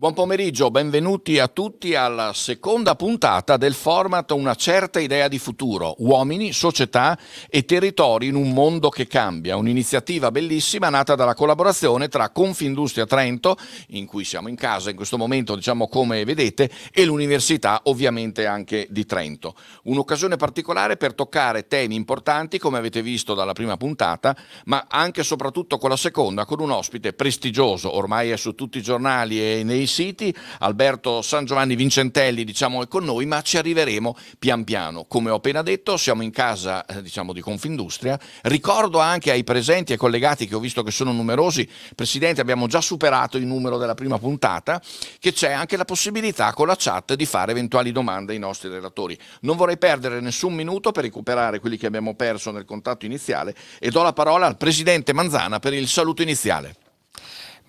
Buon pomeriggio, benvenuti a tutti alla seconda puntata del format Una certa idea di futuro, uomini, società e territori in un mondo che cambia, un'iniziativa bellissima nata dalla collaborazione tra Confindustria Trento, in cui siamo in casa in questo momento, diciamo come vedete, e l'Università ovviamente anche di Trento. Un'occasione particolare per toccare temi importanti, come avete visto dalla prima puntata, ma anche e soprattutto con la seconda, con un ospite prestigioso, ormai è su tutti i giornali e nei siti, Alberto San Giovanni Vincentelli diciamo, è con noi, ma ci arriveremo pian piano. Come ho appena detto, siamo in casa eh, diciamo, di Confindustria. Ricordo anche ai presenti e collegati che ho visto che sono numerosi, Presidente, abbiamo già superato il numero della prima puntata, che c'è anche la possibilità con la chat di fare eventuali domande ai nostri relatori. Non vorrei perdere nessun minuto per recuperare quelli che abbiamo perso nel contatto iniziale e do la parola al Presidente Manzana per il saluto iniziale.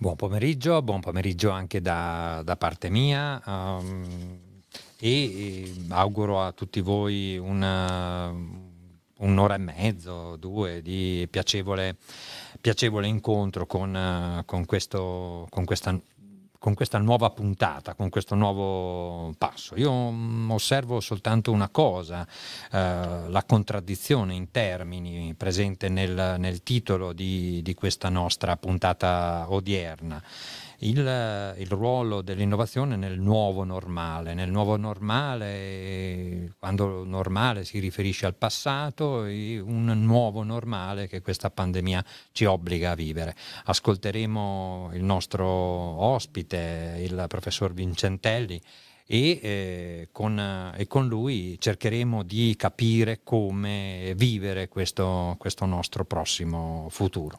Buon pomeriggio, buon pomeriggio anche da, da parte mia um, e auguro a tutti voi una, un'ora e mezzo, due di piacevole, piacevole incontro con, con, questo, con questa con questa nuova puntata, con questo nuovo passo. Io mm, osservo soltanto una cosa, eh, la contraddizione in termini presente nel, nel titolo di, di questa nostra puntata odierna il, eh, il ruolo dell'innovazione nel nuovo normale. Nel nuovo normale, eh, quando normale si riferisce al passato, un nuovo normale che questa pandemia ci obbliga a vivere. Ascolteremo il nostro ospite, il professor Vincentelli, e, eh, con, e con, lui cercheremo di capire come vivere questo, questo, nostro prossimo futuro.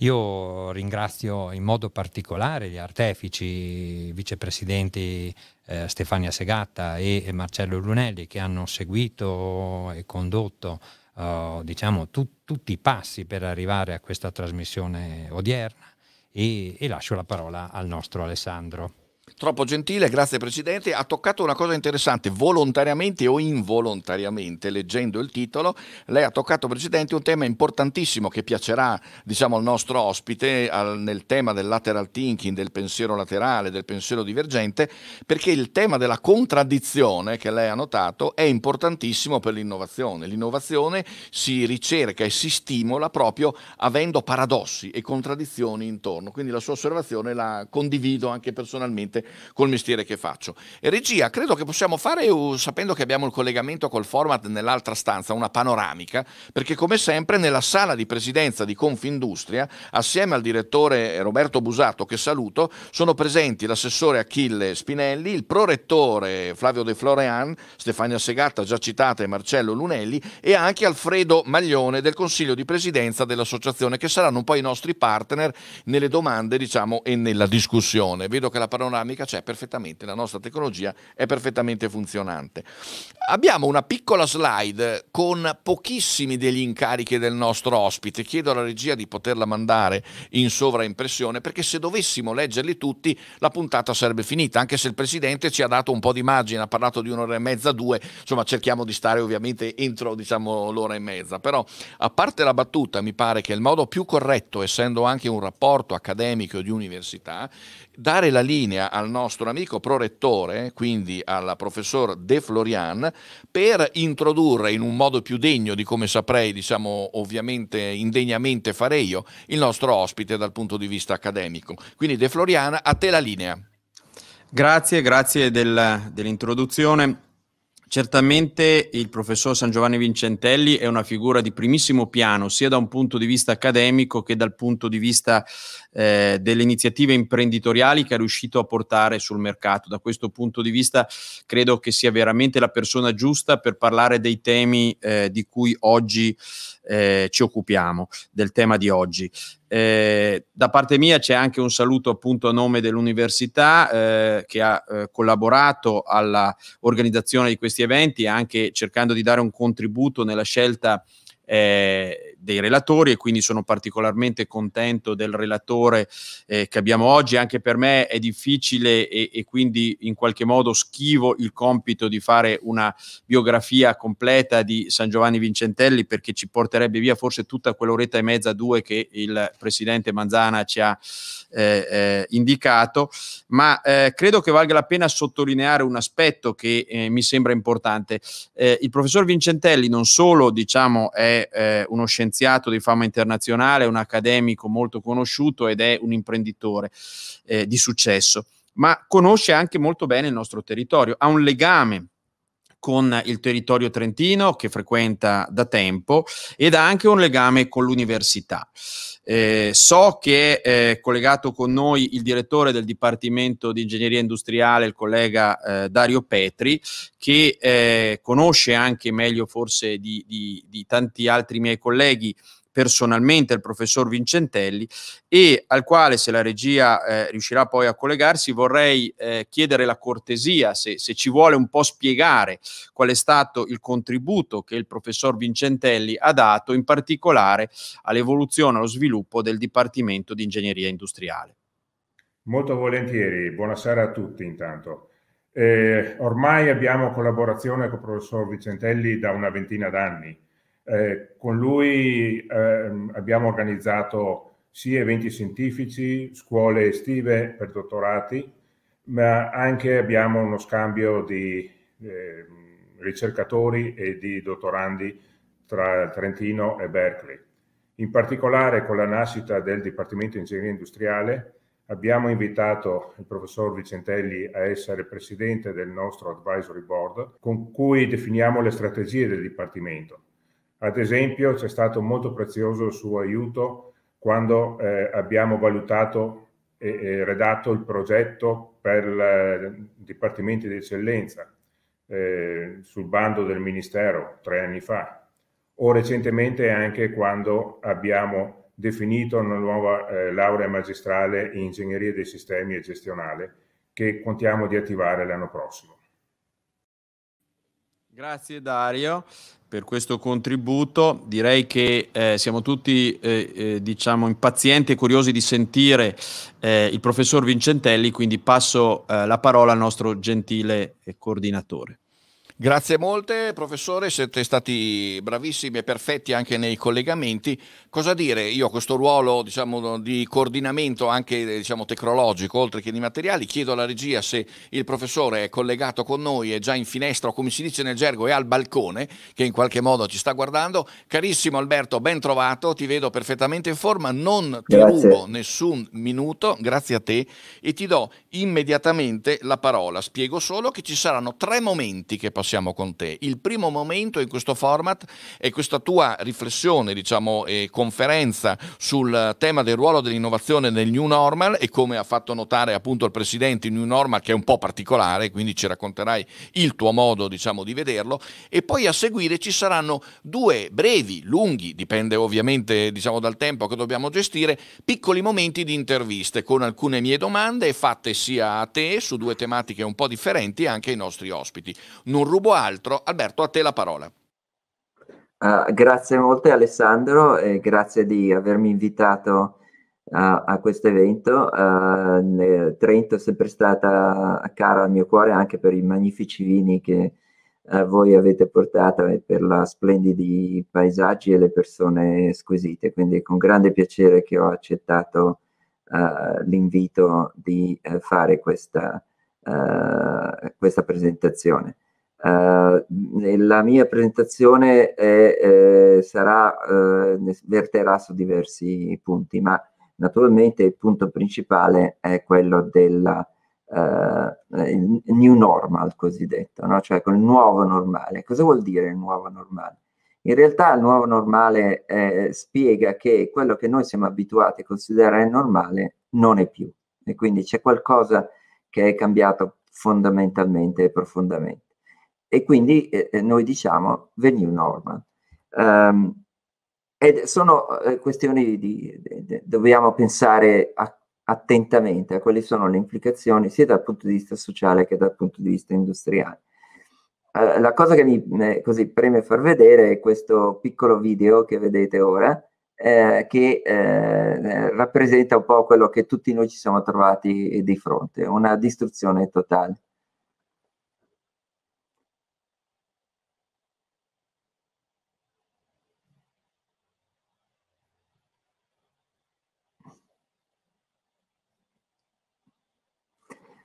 Io ringrazio in modo particolare gli artefici, vicepresidenti eh, Stefania Segatta e, e Marcello Lunelli che hanno seguito e condotto Uh, diciamo, tu, tutti i passi per arrivare a questa trasmissione odierna e, e lascio la parola al nostro Alessandro. Troppo gentile, grazie Presidente. Ha toccato una cosa interessante, volontariamente o involontariamente, leggendo il titolo, lei ha toccato Presidente un tema importantissimo che piacerà diciamo, al nostro ospite al, nel tema del lateral thinking, del pensiero laterale, del pensiero divergente, perché il tema della contraddizione che lei ha notato è importantissimo per l'innovazione. L'innovazione si ricerca e si stimola proprio avendo paradossi e contraddizioni intorno. Quindi la sua osservazione la condivido anche personalmente col mestiere che faccio. E regia, credo che possiamo fare, uh, sapendo che abbiamo il collegamento col format nell'altra stanza, una panoramica, perché come sempre nella sala di presidenza di Confindustria, assieme al direttore Roberto Busato, che saluto, sono presenti l'assessore Achille Spinelli, il prorettore Flavio De Florean, Stefania Segatta, già citata, e Marcello Lunelli, e anche Alfredo Maglione del Consiglio di Presidenza dell'Associazione, che saranno poi i nostri partner nelle domande diciamo, e nella discussione. Vedo che la panoramica elettronica c'è perfettamente, la nostra tecnologia è perfettamente funzionante. Abbiamo una piccola slide con pochissimi degli incarichi del nostro ospite, chiedo alla regia di poterla mandare in sovraimpressione perché se dovessimo leggerli tutti la puntata sarebbe finita, anche se il Presidente ci ha dato un po' di margine, ha parlato di un'ora e mezza, due, insomma cerchiamo di stare ovviamente entro diciamo, l'ora e mezza, però a parte la battuta mi pare che il modo più corretto, essendo anche un rapporto accademico di università, dare la linea al nostro amico prorettore, quindi al professor De Florian, per introdurre in un modo più degno di come saprei, diciamo ovviamente indegnamente fare io, il nostro ospite dal punto di vista accademico. Quindi De Florian, a te la linea. Grazie, grazie del, dell'introduzione. Certamente il professor San Giovanni Vincentelli è una figura di primissimo piano, sia da un punto di vista accademico che dal punto di vista eh, delle iniziative imprenditoriali che è riuscito a portare sul mercato. Da questo punto di vista credo che sia veramente la persona giusta per parlare dei temi eh, di cui oggi eh, ci occupiamo, del tema di oggi. Eh, da parte mia c'è anche un saluto appunto a nome dell'università eh, che ha eh, collaborato all'organizzazione di questi eventi anche cercando di dare un contributo nella scelta eh, dei relatori e quindi sono particolarmente contento del relatore eh, che abbiamo oggi. Anche per me è difficile e, e, quindi in qualche modo schivo il compito di fare una biografia completa di San Giovanni Vincentelli perché ci porterebbe via forse tutta quell'oretta e mezza, due che il presidente Manzana ci ha eh, eh, indicato, ma eh, credo che valga la pena sottolineare un aspetto che eh, mi sembra importante. Eh, il professor Vincentelli non solo diciamo, è uno scienziato, scienziato di fama internazionale, un accademico molto conosciuto ed è un imprenditore eh, di successo, ma conosce anche molto bene il nostro territorio, ha un legame con il territorio trentino che frequenta da tempo ed ha anche un legame con l'università. Eh, so che è collegato con noi il direttore del Dipartimento di Ingegneria Industriale, il collega eh, Dario Petri, che eh, conosce anche meglio forse di, di, di tanti altri miei colleghi personalmente al professor Vincentelli e al quale se la regia eh, riuscirà poi a collegarsi vorrei eh, chiedere la cortesia se, se, ci vuole un po' spiegare qual è stato il contributo che il professor Vincentelli ha dato in particolare all'evoluzione allo sviluppo del Dipartimento di Ingegneria Industriale. Molto volentieri, buonasera a tutti intanto. Eh, ormai abbiamo collaborazione con il professor Vincentelli da una ventina d'anni eh, con lui ehm, abbiamo organizzato sia eventi scientifici, scuole estive per dottorati, ma anche abbiamo uno scambio di eh, ricercatori e di dottorandi tra Trentino e Berkeley. In particolare con la nascita del Dipartimento di Ingegneria Industriale abbiamo invitato il professor Vicentelli a essere presidente del nostro advisory board con cui definiamo le strategie del Dipartimento ad esempio c'è stato molto prezioso il suo aiuto quando eh, abbiamo valutato e, e, redatto il progetto per il eh, Dipartimento di Eccellenza eh, sul bando del Ministero tre anni fa o recentemente anche quando abbiamo definito una nuova eh, laurea magistrale in ingegneria dei sistemi e gestionale che contiamo di attivare l'anno prossimo. Grazie Dario per questo contributo. Direi che eh, siamo tutti eh, eh, diciamo impazienti e curiosi di sentire eh, il professor Vincentelli, quindi passo eh, la parola al nostro gentile eh, coordinatore. Grazie molte, professore, siete stati bravissimi e perfetti anche nei collegamenti. Cosa dire? Io ho questo ruolo diciamo, di coordinamento anche diciamo, tecnologico, oltre che di materiali, chiedo alla regia se il professore è collegato con noi, è già in finestra o come si dice nel gergo, è al balcone, che in qualche modo ci sta guardando. Carissimo Alberto, ben trovato, ti vedo perfettamente in forma, non ti grazie. rubo nessun minuto, grazie a te, e ti do immediatamente la parola. Spiego solo che ci saranno tre momenti che passeranno siamo con te. Il primo momento in questo format è questa tua riflessione, diciamo, e conferenza sul tema del ruolo dell'innovazione nel New Normal e come ha fatto notare appunto il Presidente, il New Normal che è un po' particolare, quindi ci racconterai il tuo modo diciamo, di vederlo e poi a seguire ci saranno due brevi, lunghi, dipende ovviamente diciamo, dal tempo che dobbiamo gestire, piccoli momenti di interviste con alcune mie domande fatte sia a te su due tematiche un po' differenti anche ai nostri ospiti. Non rubo altro. Alberto, a te la parola. Uh, grazie molte Alessandro e grazie di avermi invitato uh, a questo evento. Uh, Trento è sempre stata cara al mio cuore anche per i magnifici vini che ah, voi avete portato e per la splendidi paesaggi e le persone squisite. Quindi è con grande piacere che ho accettato l'invito di eh, fare questa, questa presentazione. Uh, eh, la mia presentazione è, eh, sarà, eh, verterà su diversi punti, ma naturalmente il punto principale è quello del eh, new normal cosiddetto, no? cioè con il nuovo normale. Cosa vuol dire il nuovo normale? In realtà il nuovo normale eh, spiega che quello che noi siamo abituati a considerare normale non è più e quindi c'è qualcosa che è cambiato fondamentalmente e profondamente e quindi eh, eh, noi diciamo the new normal. Um, ed sono eh, questioni di, de, de, dobbiamo pensare a, attentamente a quali sono le implicazioni sia dal punto di vista sociale che dal punto di vista industriale. Uh, la cosa che mi eh, così preme far vedere è questo piccolo video che vedete ora, che rappresenta un po' quello che tutti noi ci siamo trovati di fronte, una distruzione totale.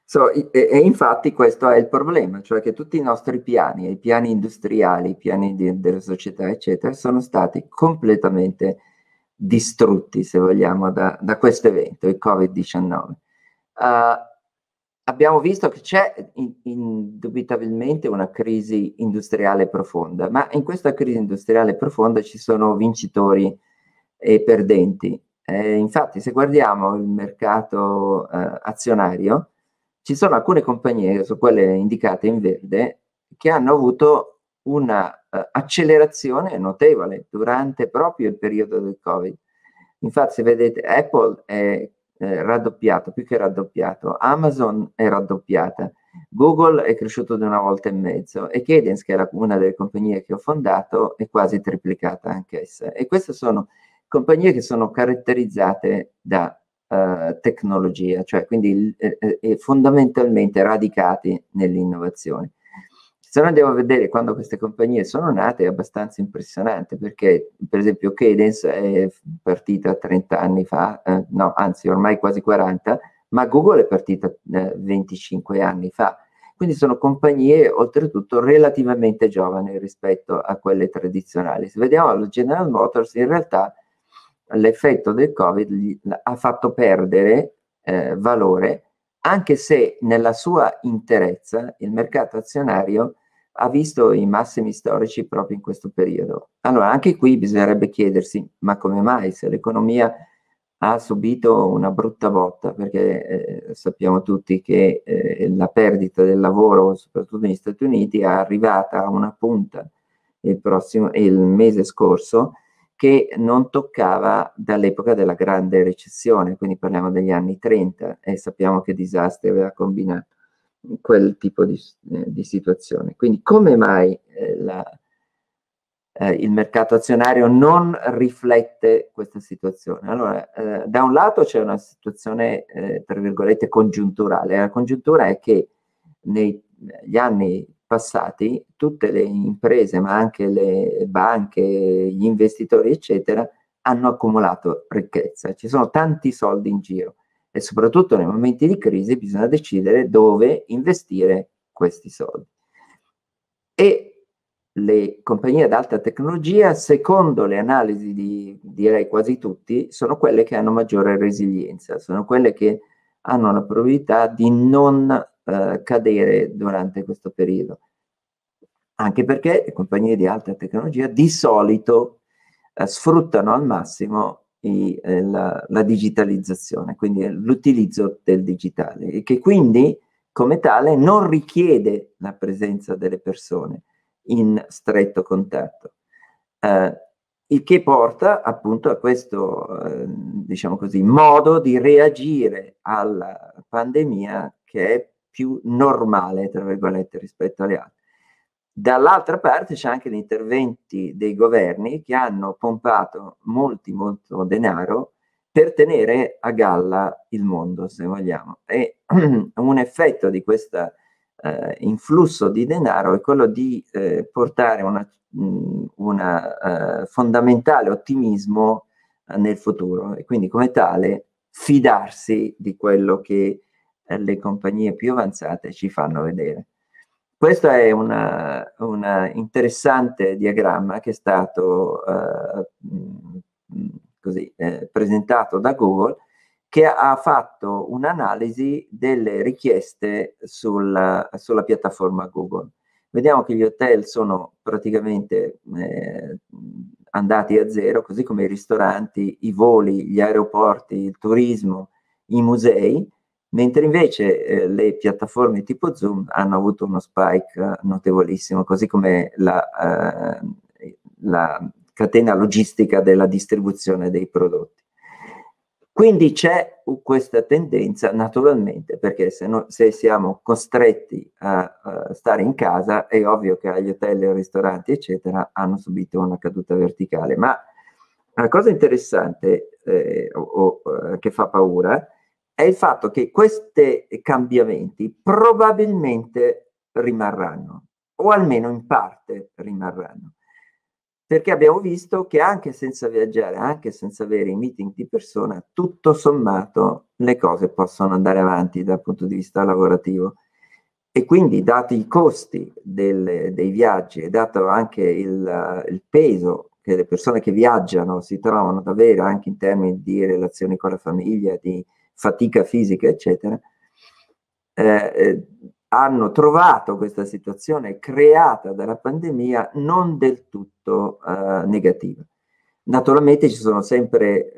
So, e, e, infatti questo è il problema, cioè che tutti i nostri piani, i piani industriali, i piani di, della società, eccetera, sono stati completamente distrutti, se vogliamo, da, da questo evento, il Covid-19. Uh, ah, abbiamo visto che c'è indubitabilmente una crisi industriale profonda, ma in questa crisi industriale profonda ci sono vincitori e perdenti. Eh, infatti, se guardiamo il mercato eh, azionario, ci sono alcune compagnie, su quelle indicate in verde, che hanno avuto un'accelerazione eh, notevole durante proprio il periodo del Covid. Infatti, se vedete, Apple è eh, raddoppiato, più che raddoppiato, Amazon è raddoppiata, Google è cresciuto di una volta e mezzo e Cadence, che era una delle compagnie che ho fondato, è quasi triplicata anch'essa. E queste sono compagnie che sono caratterizzate da eh, tecnologia, cioè quindi eh, fondamentalmente radicati nell'innovazione. Se noi andiamo a vedere quando queste compagnie sono nate è abbastanza impressionante perché per esempio Cadence è partita 30 anni fa, eh, no anzi ormai quasi 40, ma Google è partita 25 eh, anni fa. Quindi sono compagnie oltretutto relativamente giovani rispetto a quelle tradizionali. Se vediamo la General Motors, in realtà l'effetto del Covid gli, ha fatto perdere eh, valore, anche se nella sua interezza il mercato azionario ha visto i massimi storici proprio in questo periodo. Allora, anche qui bisognerebbe chiedersi, ma come mai se l'economia ha subito una brutta botta, perché eh, sappiamo tutti che eh, la perdita del lavoro, soprattutto negli Stati Uniti, è arrivata a una punta il, prossimo, il mese scorso, che non toccava dall'epoca della grande recessione, quindi parliamo degli anni 30 e sappiamo che disastri aveva combinato quel tipo di, eh, di situazione. Quindi come mai eh, la, eh, il mercato azionario non riflette questa situazione? Allora, eh, da un lato c'è una situazione, eh, tra virgolette, congiunturale. La congiuntura è che negli anni passati tutte le imprese, ma anche le banche, gli investitori, eccetera, hanno accumulato ricchezza. Ci sono tanti soldi in giro e soprattutto nei momenti di crisi bisogna decidere dove investire questi soldi. E le compagnie ad alta tecnologia, secondo le analisi di direi quasi tutti, sono quelle che hanno maggiore resilienza, sono quelle che hanno la probabilità di non eh, cadere durante questo periodo. Anche perché le compagnie di alta tecnologia di solito eh, sfruttano al massimo i, eh, la, la, digitalizzazione, quindi l'utilizzo del digitale, e che quindi come tale non richiede la presenza delle persone in stretto contatto eh, il che porta appunto a questo, eh, diciamo così, modo di reagire alla pandemia che è più normale, tra virgolette, rispetto alle altre. Dall'altra parte c'è anche gli interventi dei governi che hanno pompato molti, molto denaro per tenere a galla il mondo, se vogliamo. E un effetto di questo eh, influsso di denaro è quello di eh, portare un mm, eh, fondamentale ottimismo eh, nel futuro e quindi come tale fidarsi di quello che le compagnie più avanzate ci fanno vedere. Questo è un interessante diagramma che è stato eh, mm, così, eh, presentato da Google che ha fatto un'analisi delle richieste sulla, sulla, piattaforma Google. Vediamo che gli hotel sono praticamente eh, andati a zero, così come i ristoranti, i voli, gli aeroporti, il turismo, i musei, mentre invece eh, le piattaforme tipo Zoom hanno avuto uno spike notevolissimo, così come la, eh, la catena logistica della distribuzione dei prodotti. Quindi c'è questa tendenza naturalmente, perché se, no, se siamo costretti a, a, stare in casa è ovvio che agli hotel, ai ristoranti, eccetera, hanno subito una caduta verticale. Ma la cosa interessante eh, o, o, eh, che fa paura è è il fatto che questi cambiamenti probabilmente rimarranno, o almeno in parte rimarranno, perché abbiamo visto che anche senza viaggiare, anche senza avere i meeting di persona, tutto sommato le cose possono andare avanti dal punto di vista lavorativo. E quindi, dati i costi del, dei viaggi e dato anche il, il peso che le persone che viaggiano si trovano ad avere anche in termini di relazioni con la famiglia, di fatica fisica, eccetera, eh, eh, hanno trovato questa situazione creata dalla pandemia non del tutto eh, negativa. Naturalmente ci sono sempre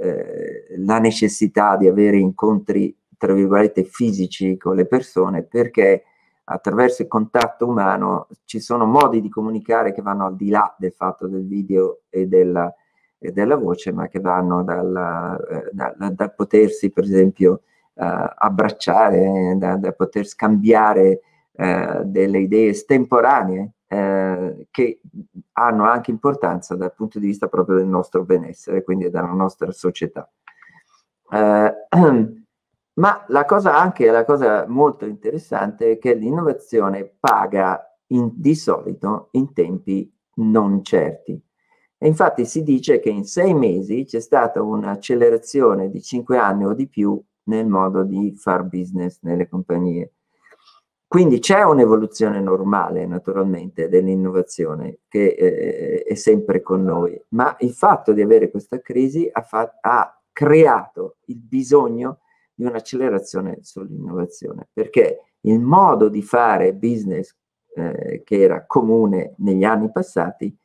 eh, la necessità di avere incontri, tra virgolette, fisici con le persone perché attraverso il contatto umano ci sono modi di comunicare che vanno al di là del fatto del video e della, e eh, della voce, ma che vanno dalla, dal, eh, dal, potersi, per esempio, eh, abbracciare, da, da, poter scambiare eh, delle idee estemporanee eh, che hanno anche importanza dal punto di vista proprio del nostro benessere, quindi della nostra società. Eh, ma la cosa anche, la cosa molto interessante è che l'innovazione paga in, di solito in tempi non certi. E infatti si dice che in sei mesi c'è stata un'accelerazione di cinque anni o di più nel modo di far business nelle compagnie. Quindi c'è un'evoluzione normale, naturalmente, dell'innovazione che eh, è sempre con noi, ma il fatto di avere questa crisi ha, fatto, ha creato il bisogno di un'accelerazione sull'innovazione, perché il modo di fare business eh, che era comune negli anni passati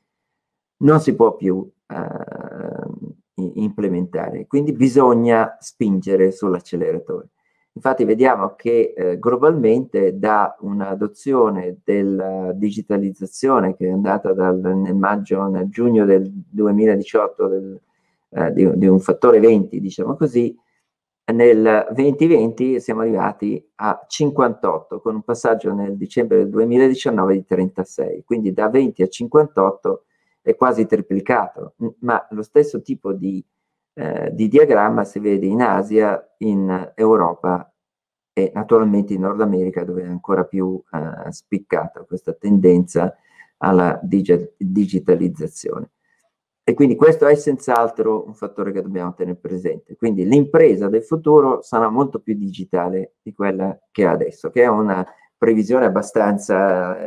non si può più eh, implementare. Quindi bisogna spingere sull'acceleratore. Infatti vediamo che eh, globalmente da un'adozione della digitalizzazione che è andata dal nel maggio nel giugno del 2018 del, eh, di, di, un fattore 20, diciamo così, nel 2020 siamo arrivati a 58 con un passaggio nel dicembre del 2019 di 36, quindi da 20 a 58 è quasi triplicato, ma lo stesso tipo di, eh, di diagramma si vede in Asia, in Europa e naturalmente in Nord America dove è ancora più eh, spiccata questa tendenza alla dig- digitalizzazione. E quindi questo è senz'altro un fattore che dobbiamo tenere presente. Quindi l'impresa del futuro sarà molto più digitale di quella che è adesso, che è una previsione abbastanza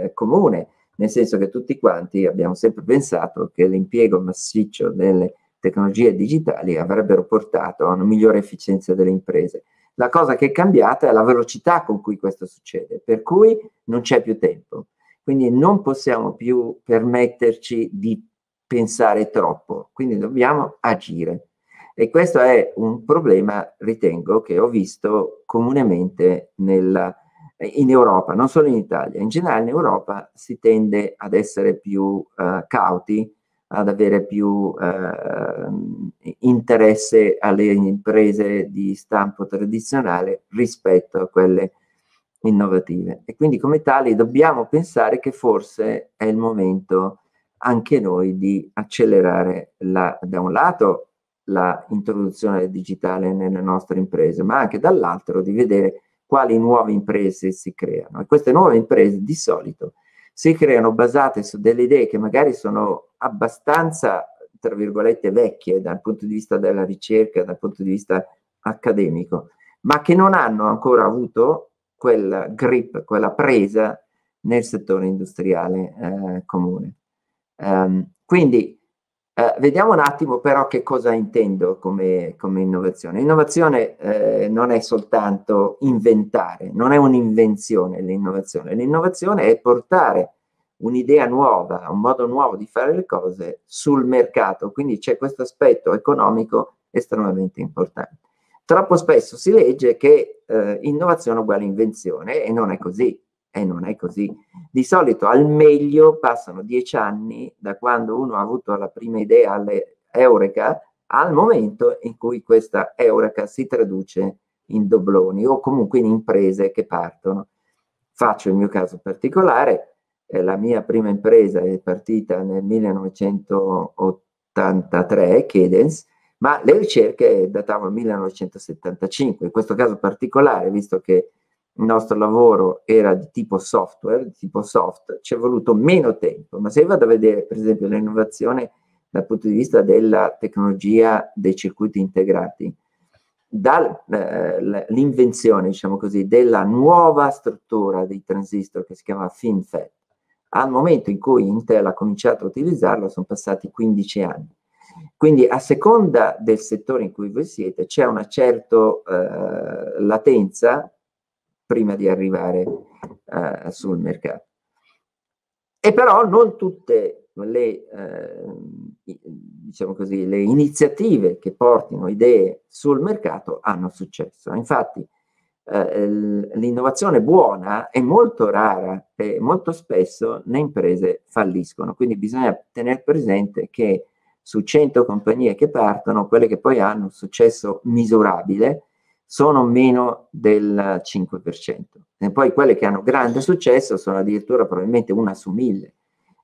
eh, comune nel senso che tutti quanti abbiamo sempre pensato che l'impiego massiccio delle tecnologie digitali avrebbero portato a una migliore efficienza delle imprese. La cosa che è cambiata è la velocità con cui questo succede, per cui non c'è più tempo. Quindi non possiamo più permetterci di pensare troppo, quindi dobbiamo agire. E questo è un problema, ritengo, che ho visto comunemente nella in Europa, non solo in Italia, in generale in Europa si tende ad essere più eh, cauti, ad avere più eh, interesse alle imprese di stampo tradizionale rispetto a quelle innovative. E quindi come tali dobbiamo pensare che forse è il momento anche noi di accelerare la, da un lato l'introduzione digitale nelle nostre imprese, ma anche dall'altro di vedere quali nuove imprese si creano. E queste nuove imprese di solito si creano basate su delle idee che magari sono abbastanza, tra virgolette, vecchie dal punto di vista della ricerca, dal punto di vista accademico, ma che non hanno ancora avuto quel grip, quella presa nel settore industriale eh, comune. Um, quindi eh, vediamo un attimo però che cosa intendo come, come innovazione. Innovazione eh, non è soltanto inventare, non è un'invenzione l'innovazione. L'innovazione è portare un'idea nuova, un modo nuovo di fare le cose sul mercato. Quindi c'è questo aspetto economico estremamente importante. Troppo spesso si legge che eh, innovazione uguale invenzione e non è così e non è così. Di solito al meglio passano dieci anni da quando uno ha avuto la prima idea all'Eureka al momento in cui questa Eureka si traduce in dobloni o comunque in imprese che partono. Faccio il mio caso particolare, eh, la mia prima impresa è partita nel 1983, Cadence, ma le ricerche datavano 1975, in questo caso particolare, visto che il nostro lavoro era di tipo software, di tipo soft, ci è voluto meno tempo, ma se vado a vedere per esempio l'innovazione dal punto di vista della tecnologia dei circuiti integrati, dall'invenzione, eh, diciamo così, della nuova struttura dei transistor che si chiama FinFET, al momento in cui Intel ha cominciato a utilizzarlo sono passati 15 anni. Quindi a seconda del settore in cui voi siete c'è una certa eh, latenza prima di arrivare uh, sul mercato. E però non tutte le, uh, diciamo così, le, iniziative che portino idee sul mercato hanno successo. Infatti uh, l'innovazione buona è molto rara e molto spesso le imprese falliscono, quindi bisogna tenere presente che su 100 compagnie che partono, quelle che poi hanno un successo misurabile, sono meno del 5%. E poi quelle che hanno grande successo sono addirittura probabilmente una su mille.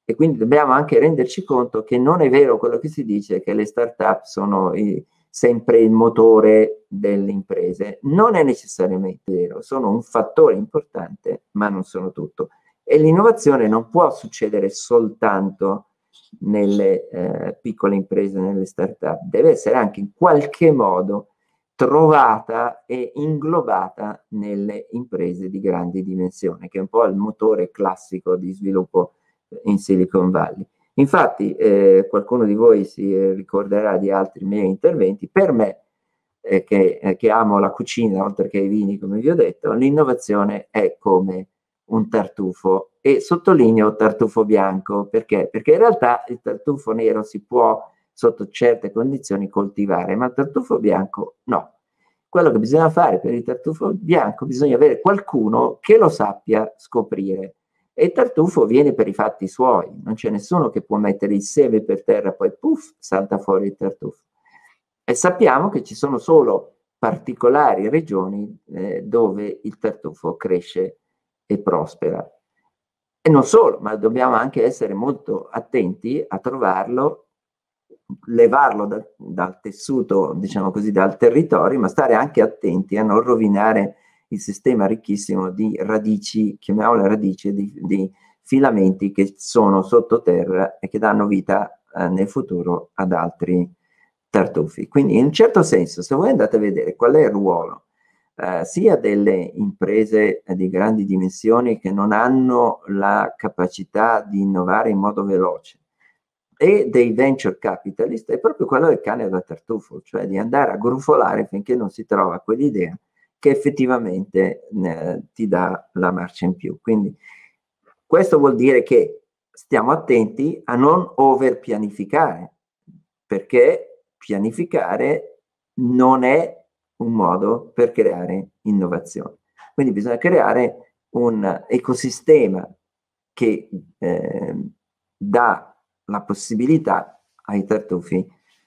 E quindi dobbiamo anche renderci conto che non è vero quello che si dice che le start-up sono i, eh, sempre il motore delle imprese. Non è necessariamente vero, sono un fattore importante, ma non sono tutto. E l'innovazione non può succedere soltanto nelle eh, piccole imprese, nelle start-up, deve essere anche in qualche modo trovata e inglobata nelle imprese di grandi dimensioni, che è un po' il motore classico di sviluppo eh, in Silicon Valley. Infatti, eh, qualcuno di voi si ricorderà di altri miei interventi, per me, eh, che, eh, che, amo la cucina oltre che i vini, come vi ho detto, l'innovazione è come un tartufo e sottolineo tartufo bianco, perché? Perché in realtà il tartufo nero si può sotto certe condizioni coltivare, ma il tartufo bianco no. Quello che bisogna fare per il tartufo bianco bisogna avere qualcuno che lo sappia scoprire. E il tartufo viene per i fatti suoi, non c'è nessuno che può mettere il seme per terra e poi puff, salta fuori il tartufo. E sappiamo che ci sono solo particolari regioni eh, dove il tartufo cresce e prospera. E non solo, ma dobbiamo anche essere molto attenti a trovarlo levarlo da, dal tessuto, diciamo così, dal territorio, ma stare anche attenti a non rovinare il sistema ricchissimo di radici, chiamiamole radici, di, di filamenti che sono sottoterra e che danno vita eh, nel futuro ad altri tartufi. Quindi in un certo senso, se voi andate a vedere qual è il ruolo eh, sia delle imprese di grandi dimensioni che non hanno la capacità di innovare in modo veloce, e dei venture capitalist è proprio quello del cane da tartufo, cioè di andare a grufolare finché non si trova quell'idea che effettivamente eh, ti dà la marcia in più. Quindi questo vuol dire che stiamo attenti a non over pianificare, perché pianificare non è un modo per creare innovazione. Quindi bisogna creare un ecosistema che eh, dà la possibilità ai tartufi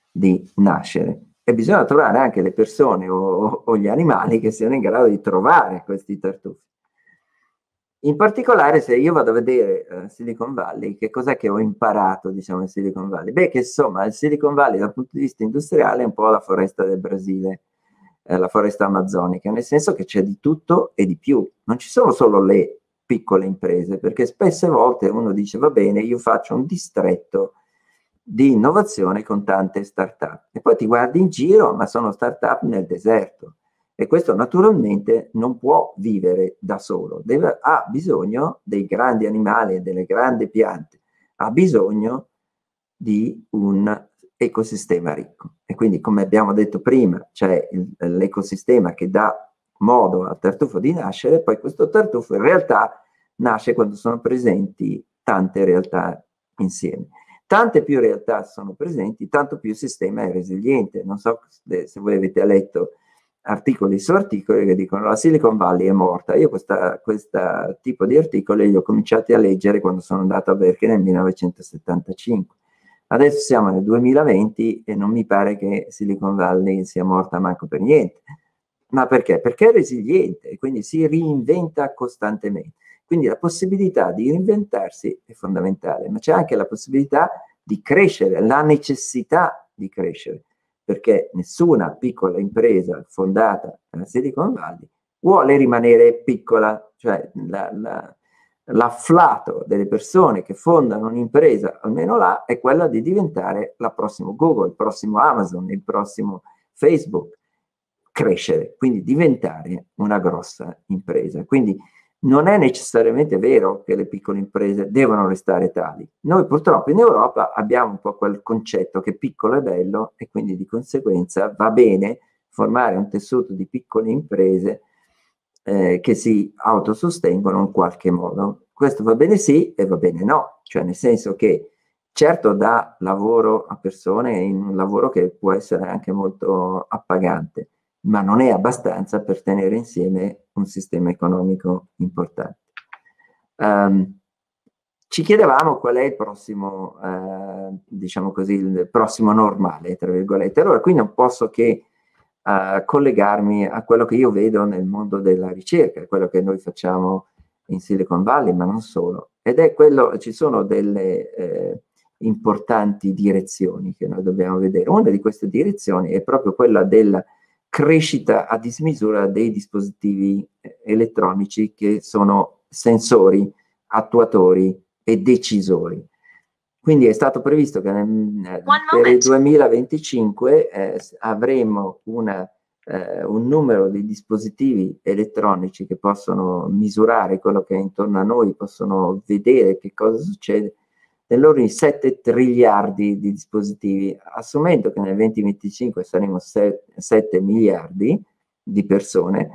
di nascere. E bisogna trovare anche le persone o, o gli animali che siano in grado di trovare questi tartufi. In particolare, se io vado a vedere eh, Silicon Valley, che cos'è che ho imparato, diciamo, in Silicon Valley? Beh, che insomma, il Silicon Valley dal punto di vista industriale è un po' la foresta del Brasile, eh, la foresta amazzonica, nel senso che c'è di tutto e di più. Non ci sono solo le piccole imprese, perché spesse volte uno dice va bene, io faccio un distretto di innovazione con tante start-up e poi ti guardi in giro, ma sono start-up nel deserto e questo naturalmente non può vivere da solo, deve, ha bisogno dei grandi animali e delle grandi piante, ha bisogno di un ecosistema ricco. E quindi, come abbiamo detto prima, c'è l'ecosistema che dà modo al tartufo di nascere, poi questo tartufo in realtà nasce quando sono presenti tante realtà insieme. Tante più realtà sono presenti, tanto più il sistema è resiliente. Non so se voi avete letto articoli su articoli che dicono la Silicon Valley è morta. Io questo tipo di articoli li ho cominciati a leggere quando sono andato a Berkeley nel 1975. Adesso siamo nel 2020 e non mi pare che Silicon Valley sia morta manco per niente. Ma perché? Perché è resiliente e quindi si reinventa costantemente. Quindi la possibilità di reinventarsi è fondamentale, ma c'è anche la possibilità di crescere, la necessità di crescere, perché nessuna piccola impresa fondata nella Silicon Valley vuole rimanere piccola, cioè la, la, l'afflato delle persone che fondano un'impresa, almeno là, è quella di diventare la prossima Google, il prossimo Amazon, il prossimo Facebook, crescere, quindi diventare una grossa impresa. Quindi non è necessariamente vero che le piccole imprese devono restare tali. Noi purtroppo in Europa abbiamo un po' quel concetto che piccolo è bello e quindi di conseguenza va bene formare un tessuto di piccole imprese eh, che si autosostengono in qualche modo. Questo va bene sì e va bene no, cioè nel senso che certo dà lavoro a persone in un lavoro che può essere anche molto appagante ma non è abbastanza per tenere insieme un sistema economico importante. Um, ci chiedevamo qual è il prossimo, eh, diciamo così, il prossimo normale, tra virgolette. Allora, qui non posso che eh, collegarmi a quello che io vedo nel mondo della ricerca, quello che noi facciamo in Silicon Valley, ma non solo. Ed è quello, ci sono delle eh, importanti direzioni che noi dobbiamo vedere. Una di queste direzioni è proprio quella della crescita a dismisura dei dispositivi eh, elettronici che sono sensori, attuatori e decisori. Quindi è stato previsto che nel, eh, per il 2025 eh, avremo una, eh, un numero di dispositivi elettronici che possono misurare quello che è intorno a noi, possono vedere che cosa succede, dell'ordine di 7 triliardi di dispositivi, assumendo che nel 2025 saremo 7, miliardi di persone,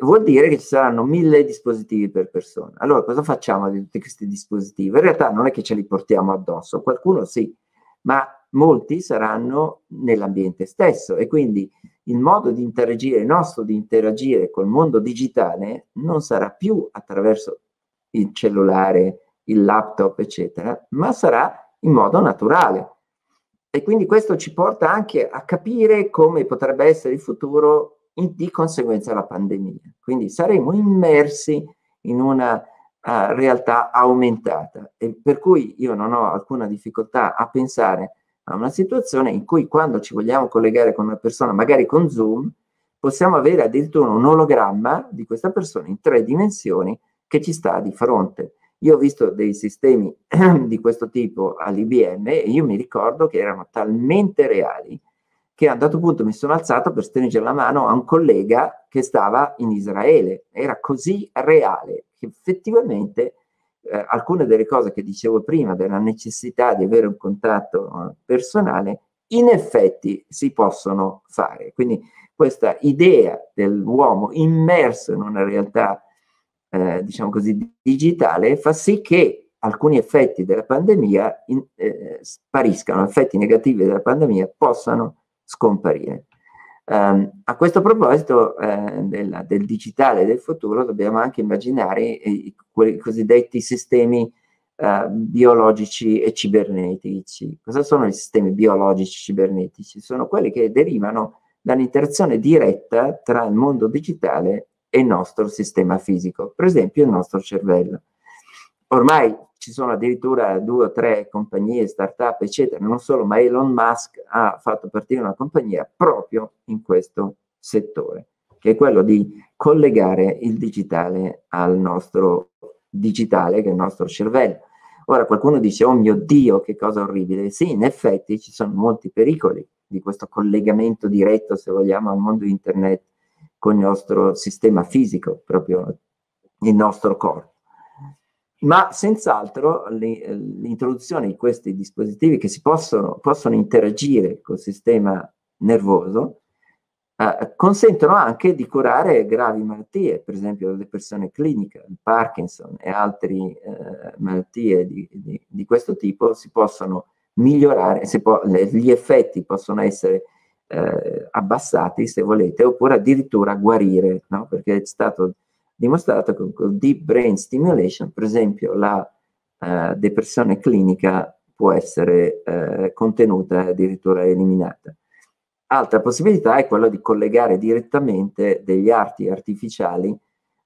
vuol dire che ci saranno mille dispositivi per persona. Allora, cosa facciamo di tutti questi dispositivi? In realtà non è che ce li portiamo addosso, qualcuno sì, ma molti saranno nell'ambiente stesso e quindi il modo di interagire, il nostro di interagire col mondo digitale non sarà più attraverso il cellulare, il laptop, eccetera, ma sarà in modo naturale. E quindi questo ci porta anche a capire come potrebbe essere il futuro in, di conseguenza della pandemia. Quindi saremo immersi in una uh, realtà aumentata, e per cui io non ho alcuna difficoltà a pensare a una situazione in cui quando ci vogliamo collegare con una persona, magari con Zoom, possiamo avere addirittura un ologramma di questa persona in tre dimensioni che ci sta di fronte. Io ho visto dei sistemi di questo tipo all'IBM e io mi ricordo che erano talmente reali che a un dato punto mi sono alzato per stringere la mano a un collega che stava in Israele. Era così reale che effettivamente eh, alcune delle cose che dicevo prima della necessità di avere un contatto eh, personale, in effetti si possono fare. Quindi questa idea dell'uomo immerso in una realtà eh, diciamo così, digitale fa sì che alcuni effetti della pandemia in, eh, spariscano, effetti negativi della pandemia possano scomparire. Um, a questo proposito eh, della, del, digitale del futuro dobbiamo anche immaginare i, i cosiddetti sistemi eh, biologici e cibernetici. Cosa sono i sistemi biologici e cibernetici? Sono quelli che derivano dall'interazione diretta tra il mondo digitale e il nostro sistema fisico, per esempio il nostro cervello. Ormai ci sono addirittura due o tre compagnie, start-up, eccetera, non solo, ma Elon Musk ha fatto partire una compagnia proprio in questo settore, che è quello di collegare il digitale al nostro digitale, che è il nostro cervello. Ora qualcuno dice, oh mio Dio, che cosa orribile. Sì, in effetti ci sono molti pericoli di questo collegamento diretto, se vogliamo, al mondo internet con il nostro sistema fisico, proprio il nostro corpo. Ma senz'altro l'introduzione di questi dispositivi che si possono, possono interagire col sistema nervoso eh, consentono anche di curare gravi malattie, per esempio la depressione clinica, il Parkinson e altre eh, malattie di, di, di, questo tipo si possono migliorare, si può, le, gli effetti possono essere eh, abbassati, se volete, oppure addirittura guarire, no? perché è stato dimostrato che con deep brain stimulation, per esempio, la eh, depressione clinica può essere eh, contenuta e addirittura eliminata. Altra possibilità è quella di collegare direttamente degli arti artificiali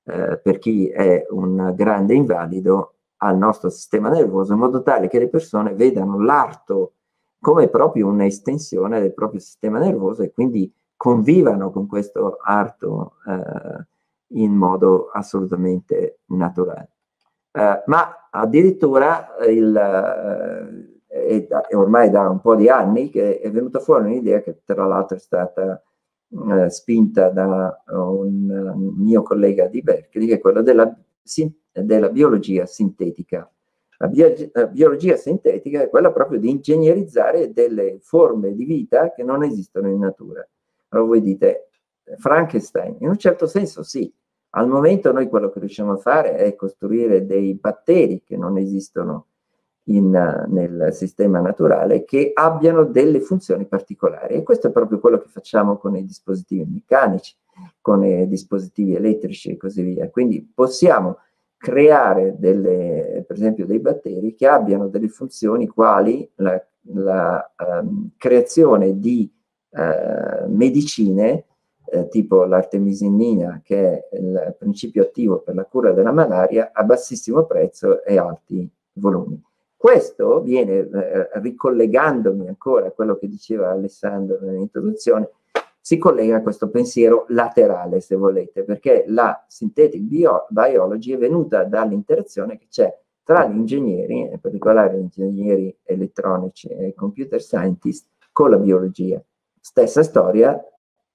eh, per chi è un grande invalido al nostro sistema nervoso in modo tale che le persone vedano l'arto come proprio un'estensione del proprio sistema nervoso e quindi convivano con questo arto eh, in modo assolutamente naturale. Eh, ma addirittura il, eh, è, è ormai da un po' di anni che è venuta fuori un'idea che tra l'altro è stata eh, spinta da un, un mio collega di Berkeley, che è quella della, della biologia sintetica la, eh, biologia sintetica è quella proprio di ingegnerizzare delle forme di vita che non esistono in natura. Allora voi dite, eh, Frankenstein, in un certo senso sì, al momento noi quello che riusciamo a fare è costruire dei batteri che non esistono in, eh, nel sistema naturale che abbiano delle funzioni particolari e questo è proprio quello che facciamo con i dispositivi meccanici, con i dispositivi elettrici e così via. Quindi possiamo creare delle, per esempio dei batteri che abbiano delle funzioni quali la, la um, creazione di uh, medicine eh, tipo l'artemisinina che è il principio attivo per la cura della malaria a bassissimo prezzo e alti volumi. Questo viene, eh, ricollegandomi ancora a quello che diceva Alessandro nell'introduzione, si collega a questo pensiero laterale, se volete, perché la synthetic bio- biology è venuta dall'interazione che c'è tra gli ingegneri, in particolare gli ingegneri elettronici e computer scientist, con la biologia. Stessa storia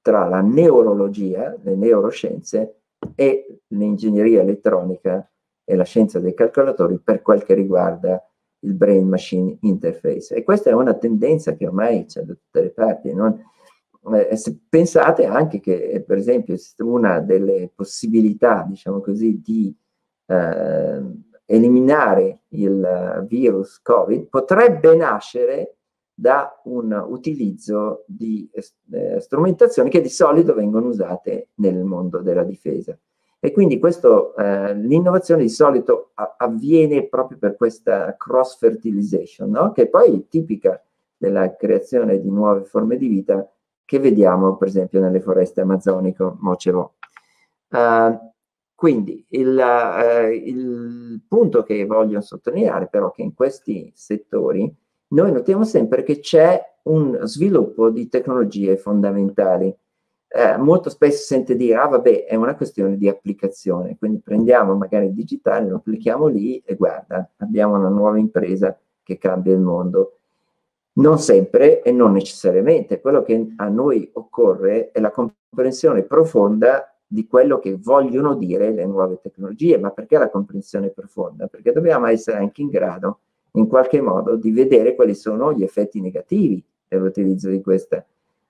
tra la neurologia, le neuroscienze e l'ingegneria elettronica e la scienza dei calcolatori per quel che riguarda il brain machine interface. E questa è una tendenza che ormai c'è da tutte le parti, non eh, se pensate anche che, eh, per esempio, una delle possibilità, diciamo così, di eh, eliminare il virus Covid potrebbe nascere da un utilizzo di eh, strumentazioni che di solito vengono usate nel mondo della difesa. E quindi questo, eh, l'innovazione di solito avviene proprio per questa cross-fertilization, no? che poi è tipica della creazione di nuove forme di vita, che vediamo per esempio nelle foreste amazzoniche, mo ce l'ho. Uh, quindi il, uh, il, punto che voglio sottolineare però è che in questi settori noi notiamo sempre che c'è un sviluppo di tecnologie fondamentali. Eh, molto spesso si sente dire, ah vabbè, è una questione di applicazione, quindi prendiamo magari il digitale, lo applichiamo lì e guarda, abbiamo una nuova impresa che cambia il mondo. Non sempre e non necessariamente, quello che a noi occorre è la comprensione profonda di quello che vogliono dire le nuove tecnologie, ma perché la comprensione profonda? Perché dobbiamo essere anche in grado, in qualche modo, di vedere quali sono gli effetti negativi dell'utilizzo di questa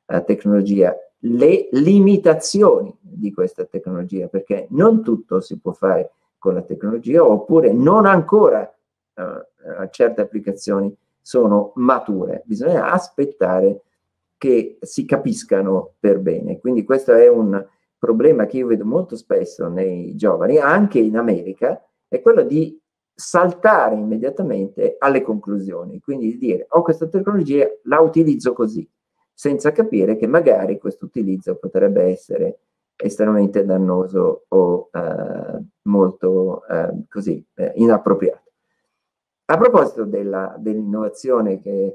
uh, tecnologia, le limitazioni di questa tecnologia, perché non tutto si può fare con la tecnologia, oppure non ancora uh, certe applicazioni sono mature, bisogna aspettare che si capiscano per bene. Quindi questo è un problema che io vedo molto spesso nei giovani, anche in America, è quello di saltare immediatamente alle conclusioni, quindi di dire ho questa tecnologia, la utilizzo così, senza capire che magari questo utilizzo potrebbe essere estremamente dannoso o eh, molto eh, così eh, inappropriato. A proposito dell'innovazione dell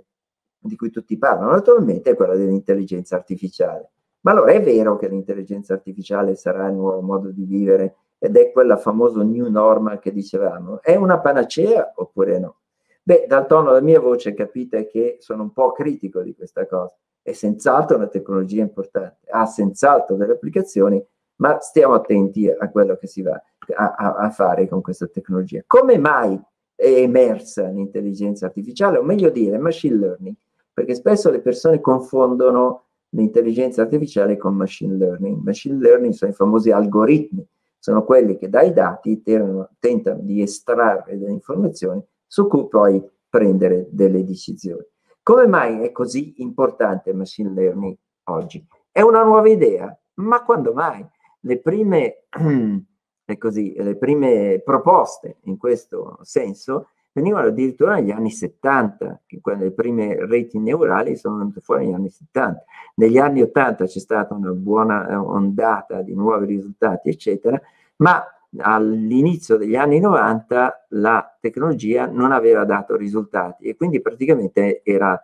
di cui tutti parlano naturalmente è quella dell'intelligenza artificiale. Ma allora è vero che l'intelligenza artificiale sarà il nuovo modo di vivere ed è quella famosa new normal che dicevamo. È una panacea oppure no? Beh, dal tono della mia voce capite che sono un po' critico di questa cosa. È senz'altro una tecnologia importante, ha senz'altro delle applicazioni, ma stiamo attenti a quello che si va a, a, a fare con questa tecnologia. Come mai è emersa l'intelligenza artificiale, o meglio dire machine learning, perché spesso le persone confondono l'intelligenza artificiale con machine learning. Machine learning sono i famosi algoritmi, sono quelli che dai dati terano, tentano di estrarre delle informazioni su cui poi prendere delle decisioni. Come mai è così importante il machine learning oggi? È una nuova idea, ma quando mai? Le prime e così le prime proposte in questo senso venivano addirittura negli anni 70, quando le prime reti neurali sono venute fuori negli anni 70. Negli anni 80 c'è stata una buona eh, ondata di nuovi risultati, eccetera, ma all'inizio degli anni 90 la tecnologia non aveva dato risultati e quindi praticamente era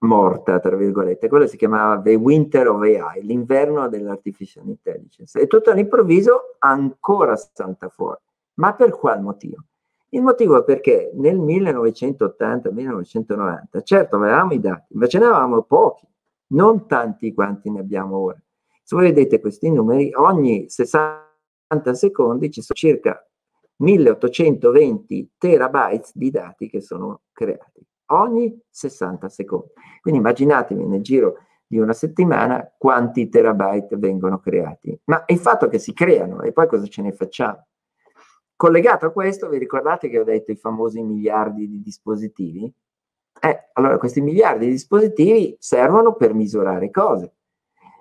morta, tra virgolette, quella si chiamava The Winter of AI, l'inverno dell'artificial intelligence, e tutto all'improvviso ancora salta fuori. Ma per qual motivo? Il motivo è perché nel 1980-1990, certo avevamo i dati, ma ce ne avevamo pochi, non tanti quanti ne abbiamo ora. Se voi vedete questi numeri, ogni 60 secondi ci sono circa 1820 terabyte di dati che sono creati ogni 60 secondi. Quindi immaginatevi nel giro di una settimana quanti terabyte vengono creati. Ma il fatto che si creano e poi cosa ce ne facciamo? Collegato a questo, vi ricordate che ho detto i famosi miliardi di dispositivi? Eh, allora, questi miliardi di dispositivi servono per misurare cose.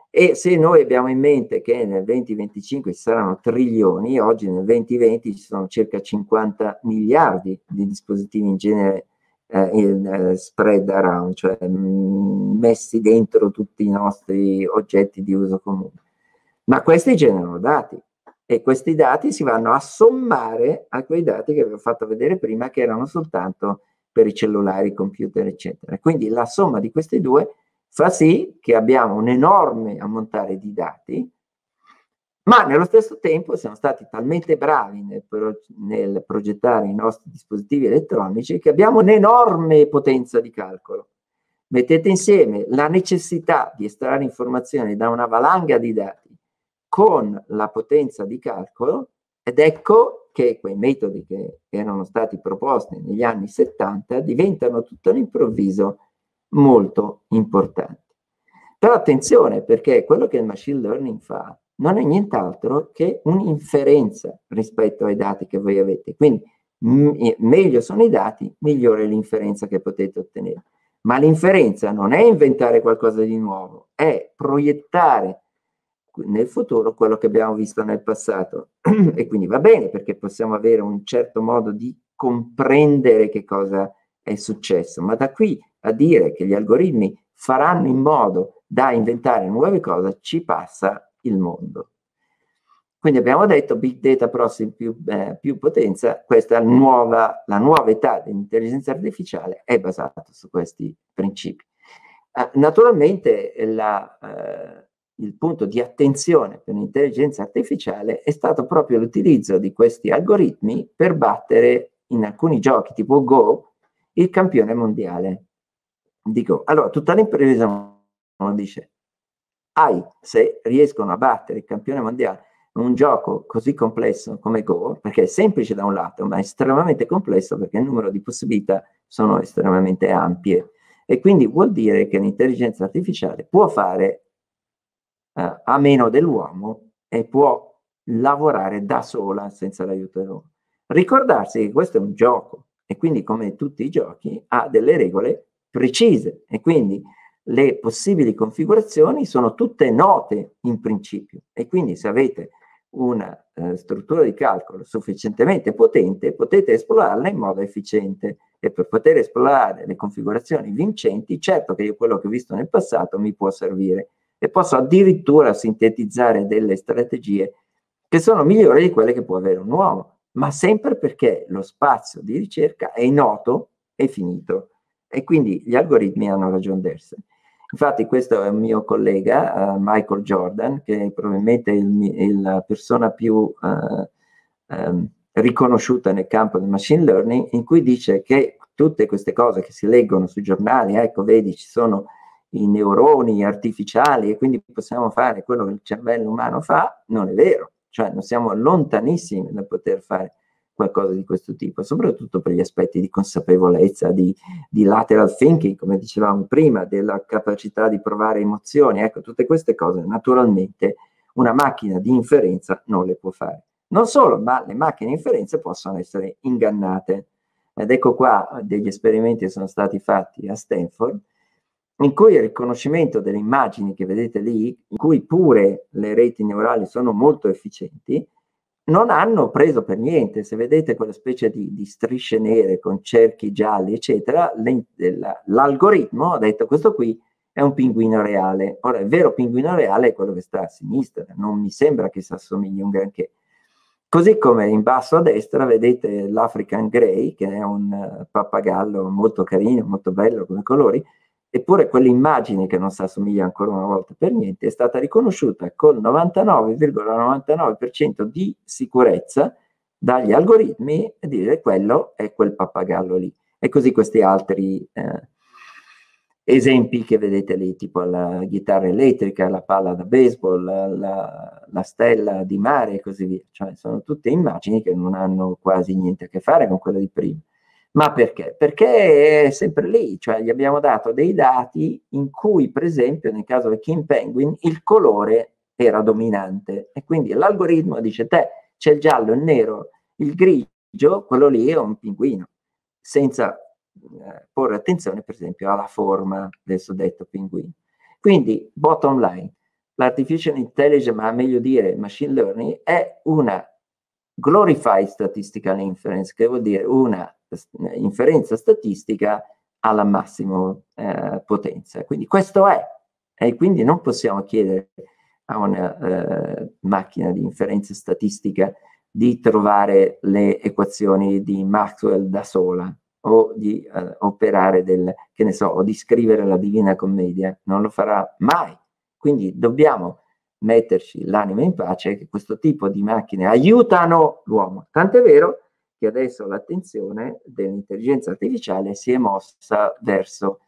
E se noi abbiamo in mente che nel 2025 ci saranno trilioni, oggi nel 2020 ci sono circa 50 miliardi di dispositivi in genere eh, eh, spread around, cioè mm, messi dentro tutti i nostri oggetti di uso comune. Ma questi generano dati e questi dati si vanno a sommare a quei dati che vi ho fatto vedere prima che erano soltanto per i cellulari, i computer, eccetera. Quindi la somma di questi due fa sì che abbiamo un enorme ammontare di dati ma nello stesso tempo siamo stati talmente bravi nel, pro- nel progettare i nostri dispositivi elettronici che abbiamo un'enorme potenza di calcolo. Mettete insieme la necessità di estrarre informazioni da una valanga di dati con la potenza di calcolo ed ecco che quei metodi che erano stati proposti negli anni 70 diventano tutto all'improvviso molto importanti. Però attenzione perché quello che il machine learning fa non è nient'altro che un'inferenza rispetto ai dati che voi avete. Quindi m- eh, meglio sono i dati, migliore l'inferenza che potete ottenere. Ma l'inferenza non è inventare qualcosa di nuovo, è proiettare nel futuro quello che abbiamo visto nel passato. e quindi va bene perché possiamo avere un certo modo di comprendere che cosa è successo, ma da qui a dire che gli algoritmi faranno in modo da inventare nuove cose ci passa il mondo. Quindi abbiamo detto big data prossimo più, eh, più potenza, questa nuova, la nuova età dell'intelligenza artificiale è basata su questi principi. Eh, naturalmente la, eh, il punto di attenzione per l'intelligenza artificiale è stato proprio l'utilizzo di questi algoritmi per battere in alcuni giochi tipo Go il campione mondiale di Go. Allora, tutta l'impresa dice, hai, se riescono a battere il campione mondiale un gioco così complesso come Go, perché è semplice da un lato, ma estremamente complesso perché il numero di possibilità sono estremamente ampie. E quindi vuol dire che l'intelligenza artificiale può fare eh, a meno dell'uomo e può lavorare da sola senza l'aiuto dell'uomo. Ricordarsi che questo è un gioco e quindi come tutti i giochi ha delle regole precise e quindi le possibili configurazioni sono tutte note in principio e quindi se avete una eh, struttura di calcolo sufficientemente potente potete esplorarla in modo efficiente e per poter esplorare le configurazioni vincenti certo che io quello che ho visto nel passato mi può servire e posso addirittura sintetizzare delle strategie che sono migliori di quelle che può avere un uomo ma sempre perché lo spazio di ricerca è noto e finito e quindi gli algoritmi hanno ragione d'essere. Infatti questo è un mio collega, uh, Michael Jordan, che è probabilmente il, la persona più uh, um, riconosciuta nel campo del machine learning, in cui dice che tutte queste cose che si leggono sui giornali, ecco, vedi, ci sono i neuroni artificiali e quindi possiamo fare quello che il cervello umano fa, non è vero, cioè non siamo lontanissimi da poter fare qualcosa di questo tipo, soprattutto per gli aspetti di consapevolezza, di, di, lateral thinking, come dicevamo prima, della capacità di provare emozioni. Ecco, tutte queste cose naturalmente una macchina di inferenza non le può fare. Non solo, ma le macchine di inferenza possono essere ingannate. Ed ecco qua eh, degli esperimenti che sono stati fatti a Stanford, in cui il riconoscimento delle immagini che vedete lì, in cui pure le reti neurali sono molto efficienti, non hanno preso per niente, se vedete quella specie di, di strisce nere con cerchi gialli, eccetera, eh, l'algoritmo ha detto questo qui è un pinguino reale. Ora, il vero pinguino reale è quello che sta a sinistra, non mi sembra che si assomigli un granché. Così come in basso a destra vedete l'African Grey, che è un eh, pappagallo molto carino, molto bello come colori, Eppure quell'immagine, che non si assomiglia ancora una volta per niente, è stata riconosciuta con 99,99% ,99 di sicurezza dagli algoritmi e dire quello è quel pappagallo lì. E così questi altri eh, esempi che vedete lì, tipo la chitarra elettrica, la palla da baseball, la, la, stella di mare e così via. Cioè sono tutte immagini che non hanno quasi niente a che fare con quella di prima ma perché? Perché è sempre lì, cioè gli abbiamo dato dei dati in cui, per esempio, nel caso del King Penguin, il colore era dominante e quindi l'algoritmo dice te c'è il giallo, il nero, il grigio, quello lì è un pinguino, senza eh, porre attenzione, per esempio, alla forma del suddetto pinguino. Quindi, bottom line, l'artificial intelligence, ma meglio dire machine learning, è una glorify statistical inference, che vuol dire una inferenza statistica alla massima eh, potenza. Quindi questo è, e quindi non possiamo chiedere a una eh, macchina di inferenza statistica di trovare le equazioni di Maxwell da sola o di eh, operare del, che ne so, o di scrivere la Divina Commedia, non lo farà mai. Quindi dobbiamo metterci l'anima in pace che questo tipo di macchine aiutano l'uomo. Tant'è vero che adesso l'attenzione dell'intelligenza artificiale si è mossa verso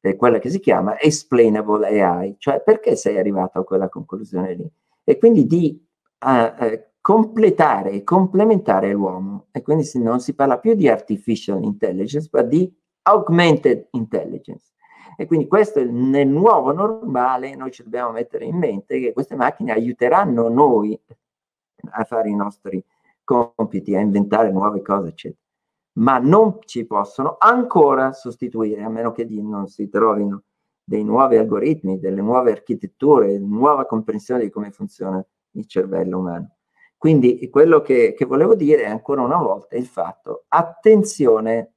eh, quella che si chiama explainable AI, cioè perché sei arrivato a quella conclusione lì? E quindi di eh, eh, completare e complementare l'uomo. E quindi non si parla più di artificial intelligence, ma di augmented intelligence. E quindi questo è nel nuovo normale, noi ci dobbiamo mettere in mente che queste macchine aiuteranno noi a fare i nostri compiti, a inventare nuove cose, eccetera. Ma non ci possono ancora sostituire, a meno che non si trovino dei nuovi algoritmi, delle nuove architetture, nuova comprensione di come funziona il cervello umano. Quindi quello che, che volevo dire ancora una volta è il fatto, attenzione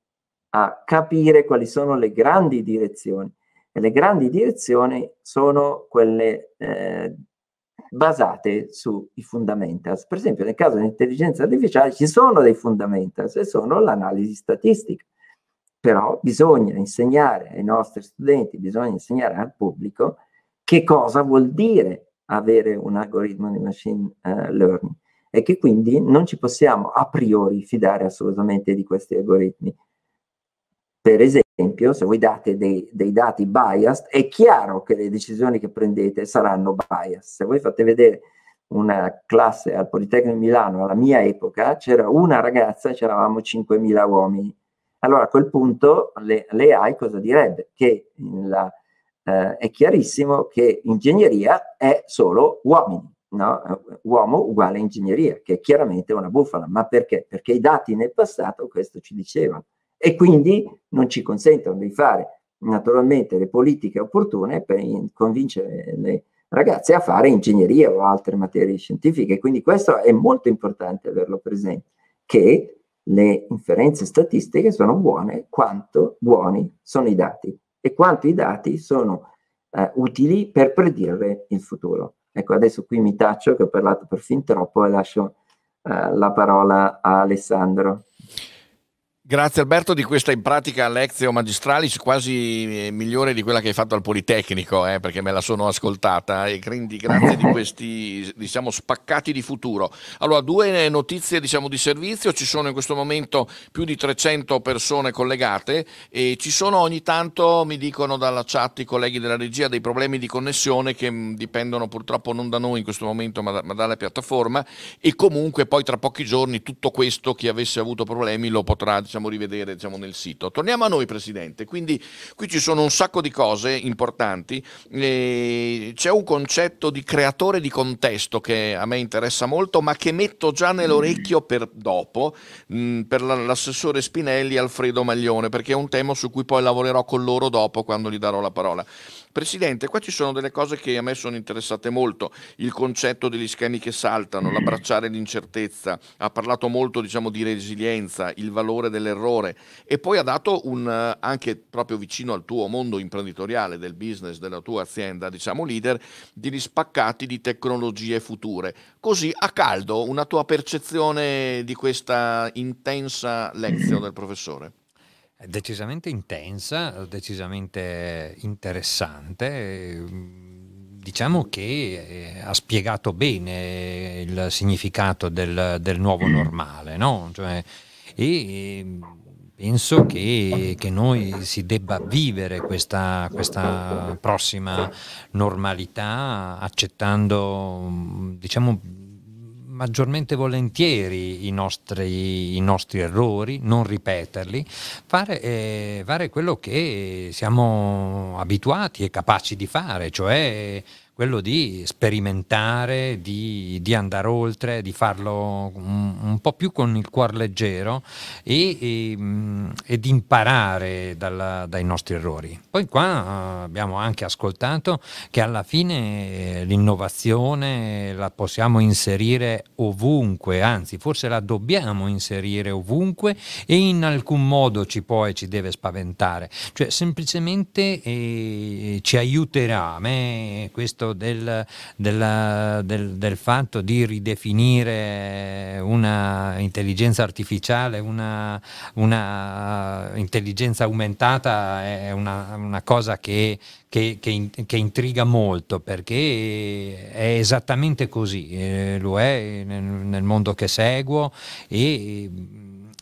a capire quali sono le grandi direzioni. E le grandi direzioni sono quelle eh, basate sui fundamentals. Per esempio, nel caso dell'intelligenza artificiale ci sono dei fundamentals e sono l'analisi statistica. Però bisogna insegnare ai nostri studenti, bisogna insegnare al pubblico che cosa vuol dire avere un algoritmo di machine eh, learning e che quindi non ci possiamo a priori fidare assolutamente di questi algoritmi per esempio, se voi date dei, dei, dati biased, è chiaro che le decisioni che prendete saranno biased. Se voi fate vedere una classe al Politecnico di Milano alla mia epoca, c'era una ragazza e c'eravamo 5.000 uomini. Allora a quel punto le, le cosa direbbe? Che la, eh, è chiarissimo che ingegneria è solo uomini, no? uomo uguale ingegneria, che è chiaramente una bufala. Ma perché? Perché i dati nel passato questo ci dicevano e quindi non ci consentono di fare naturalmente le politiche opportune per convincere le ragazze a fare ingegneria o altre materie scientifiche. Quindi questo è molto importante averlo presente, che le inferenze statistiche sono buone quanto buoni sono i dati e quanto i dati sono eh, utili per predire il futuro. Ecco, adesso qui mi taccio che ho parlato per fin troppo e lascio eh, la parola a Alessandro. Grazie Alberto di questa in pratica Lezio Magistralis, quasi eh, migliore di quella che hai fatto al Politecnico, eh, perché me la sono ascoltata e quindi grazie di questi diciamo, spaccati di futuro. Allora, due notizie diciamo, di servizio, ci sono in questo momento più di 300 persone collegate e ci sono ogni tanto, mi dicono dalla chat i colleghi della regia, dei problemi di connessione che mm, dipendono purtroppo non da noi in questo momento ma, da, ma dalla piattaforma e comunque poi tra pochi giorni tutto questo, chi avesse avuto problemi lo potrà diciamo, possiamo rivedere diciamo, nel sito. Torniamo a noi, Presidente. Quindi qui ci sono un sacco di cose importanti. E eh, c'è un concetto di creatore di contesto che a me interessa molto, ma che metto già nell'orecchio per dopo, mh, mm, per l'assessore Spinelli e Alfredo Maglione, perché è un tema su cui poi lavorerò con loro dopo quando gli darò la parola. Presidente, qua ci sono delle cose che a me sono interessate molto, il concetto degli schemi che saltano, l'abbracciare l'incertezza, ha parlato molto diciamo, di resilienza, il valore dell'errore e poi ha dato un, eh, anche proprio vicino al tuo mondo imprenditoriale, del business, della tua azienda, diciamo leader, degli spaccati di tecnologie future. Così a caldo una tua percezione di questa intensa lezione del professore? decisamente intensa, decisamente interessante. Ehm, diciamo che eh, ha spiegato bene il significato del, del nuovo mm. normale, no? Cioè, e ehm, penso che, che, noi si debba vivere questa, questa prossima normalità accettando, mm, diciamo, maggiormente volentieri i nostri, i nostri errori, non ripeterli, fare, eh, fare quello che siamo abituati e capaci di fare, cioè quello di sperimentare, di, di andare oltre, di farlo un, un, po' più con il cuore leggero e, e, mh, mm, ed imparare dalla, dai nostri errori. Poi qua eh, abbiamo anche ascoltato che alla fine eh, l'innovazione la possiamo inserire ovunque, anzi forse la dobbiamo inserire ovunque e in alcun modo ci può e ci deve spaventare, cioè semplicemente eh, ci aiuterà, a me questo merito del, della, del, del fatto di ridefinire una intelligenza artificiale, una, una intelligenza aumentata è una, una cosa che, che, che, che, intriga molto perché è esattamente così, eh, lo è nel, nel, mondo che seguo e,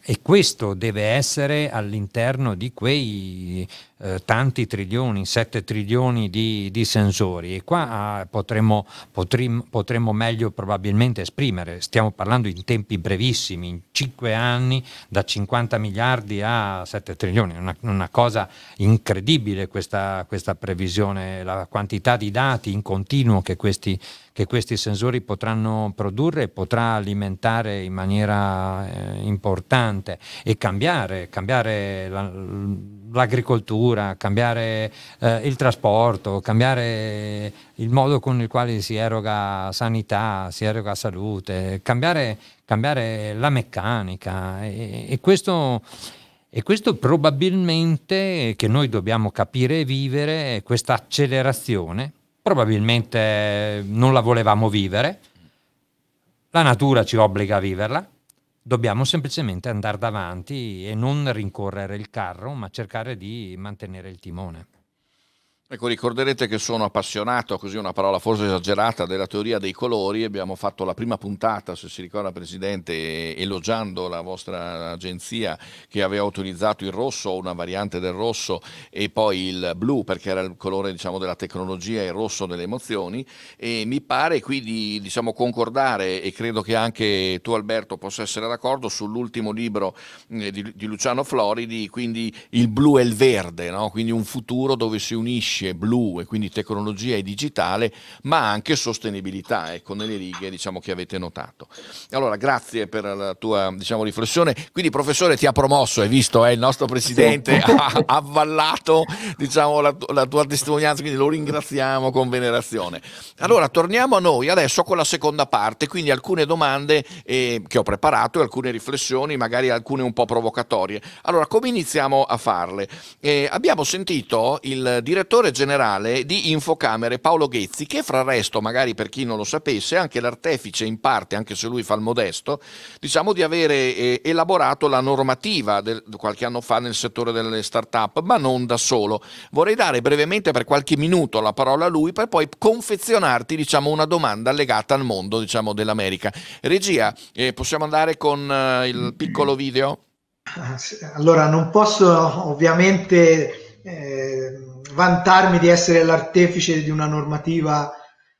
e questo deve essere all'interno di quei eh, tanti trilioni, 7 trilioni di, di sensori e qua ah, potremmo, potremmo, potremmo, meglio probabilmente esprimere, stiamo parlando in tempi brevissimi, in 5 anni da 50 miliardi a 7 trilioni, una, una cosa incredibile questa, questa previsione, la quantità di dati in continuo che questi, che questi sensori potranno produrre potrà alimentare in maniera eh, importante e cambiare, cambiare l'agricoltura cultura, cambiare eh, il trasporto, cambiare il modo con il quale si eroga sanità, si eroga salute, cambiare, cambiare la meccanica e, e questo... E questo probabilmente che noi dobbiamo capire e vivere, questa accelerazione, probabilmente non la volevamo vivere, la natura ci obbliga a viverla, Dobbiamo semplicemente andare davanti e non rincorrere il carro, ma cercare di mantenere il timone. Ecco, ricorderete che sono appassionato, così una parola forse esagerata, della teoria dei colori. Abbiamo fatto la prima puntata, se si ricorda Presidente, elogiando la vostra agenzia che aveva utilizzato il rosso, una variante del rosso, e poi il blu, perché era il colore diciamo, della tecnologia e il rosso delle emozioni. E mi pare qui di diciamo, concordare, e credo che anche tu Alberto possa essere d'accordo, sull'ultimo libro eh, di, di, Luciano Floridi, quindi il blu e il verde, no? quindi un futuro dove si unisce bianchi e blu e quindi tecnologia e digitale, ma anche sostenibilità, ecco, nelle righe diciamo, che avete notato. Allora, grazie per la tua diciamo, riflessione. Quindi, professore, ti ha promosso, hai visto, eh, il nostro presidente sì. ha avvallato diciamo, la, la, tua testimonianza, quindi lo ringraziamo con venerazione. Allora, torniamo a noi adesso con la seconda parte, quindi alcune domande eh, che ho preparato e alcune riflessioni, magari alcune un po' provocatorie. Allora, come iniziamo a farle? Eh, abbiamo sentito il direttore generale di Infocamere Paolo Ghezzi, che fra il resto, magari per chi non lo sapesse, è anche l'artefice in parte, anche se lui fa il modesto, diciamo di avere eh, elaborato la normativa del, qualche anno fa nel settore delle start-up, ma non da solo. Vorrei dare brevemente per qualche minuto la parola a lui per poi confezionarti diciamo, una domanda legata al mondo diciamo, dell'America. Regia, eh, possiamo andare con eh, il piccolo video? Ah, allora, non posso ovviamente eh, vantarmi di essere l'artefice di una normativa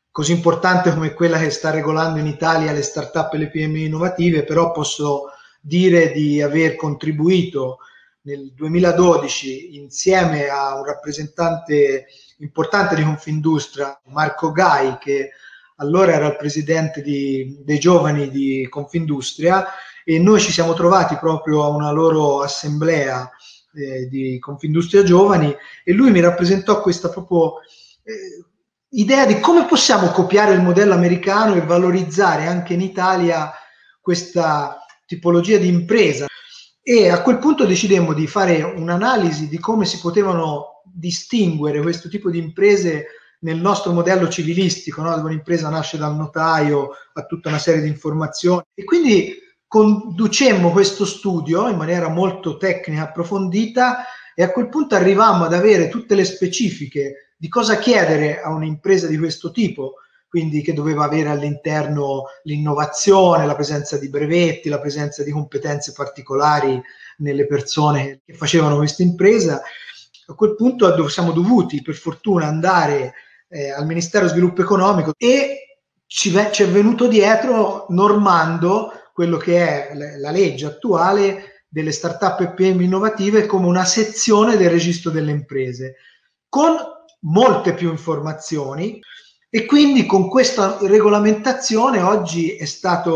così importante come quella che sta regolando in Italia le start-up e le PMI innovative, però posso dire di aver contribuito nel 2012 insieme a un rappresentante importante di Confindustria, Marco Gai, che allora era il presidente di, dei giovani di Confindustria, e noi ci siamo trovati proprio a una loro assemblea eh, di Confindustria Giovani e lui mi rappresentò questa proprio eh, idea di come possiamo copiare il modello americano e valorizzare anche in Italia questa tipologia di impresa. E a quel punto decidemmo di fare un'analisi di come si potevano distinguere questo tipo di imprese nel nostro modello civilistico, no? dove un'impresa nasce dal notaio a tutta una serie di informazioni. E quindi conducemmo questo studio in maniera molto tecnica, approfondita e a quel punto arrivammo ad avere tutte le specifiche di cosa chiedere a un'impresa di questo tipo, quindi che doveva avere all'interno l'innovazione, la presenza di brevetti, la presenza di competenze particolari nelle persone che facevano questa impresa. A quel punto siamo dovuti, per fortuna, andare eh, al Ministero Sviluppo Economico e ci, ci è venuto dietro normando quello che è la legge attuale delle startup e PM innovative come una sezione del registro delle imprese, con molte più informazioni e quindi con questa regolamentazione oggi è stata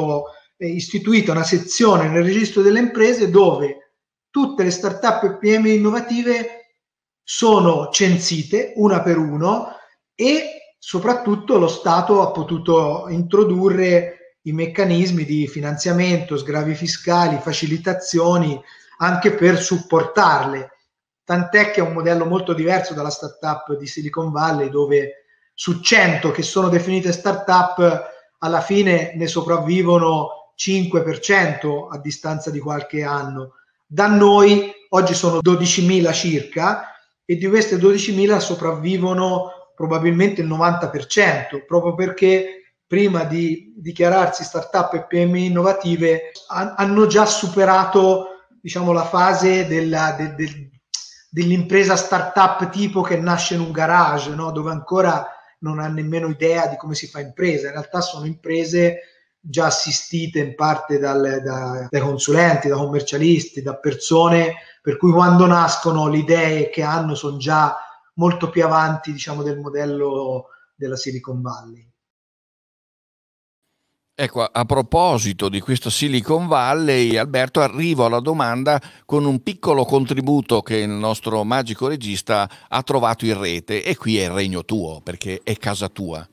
eh, istituita una sezione nel registro delle imprese dove tutte le startup e PM innovative sono censite una per uno e soprattutto lo Stato ha potuto introdurre i meccanismi di finanziamento, sgravi fiscali, facilitazioni anche per supportarle. Tant'è che è un modello molto diverso dalla startup di Silicon Valley dove su 100 che sono definite startup alla fine ne sopravvivono 5% a distanza di qualche anno. Da noi oggi sono 12.000 circa e di queste 12.000 sopravvivono probabilmente il 90%, proprio perché prima di dichiararsi startup e PMI innovative ha, hanno già superato diciamo, la fase della, de, de, dell'impresa startup tipo che nasce in un garage, no? dove ancora non ha nemmeno idea di come si fa impresa. In realtà sono imprese già assistite in parte dal, da, dai consulenti, da commercialisti, da persone per cui quando nascono le idee che hanno sono già molto più avanti diciamo, del modello della Silicon Valley. Ecco, a proposito di questo Silicon Valley, Alberto, arrivo alla domanda con un piccolo contributo che il nostro magico regista ha trovato in rete e qui è il regno tuo perché è casa tua.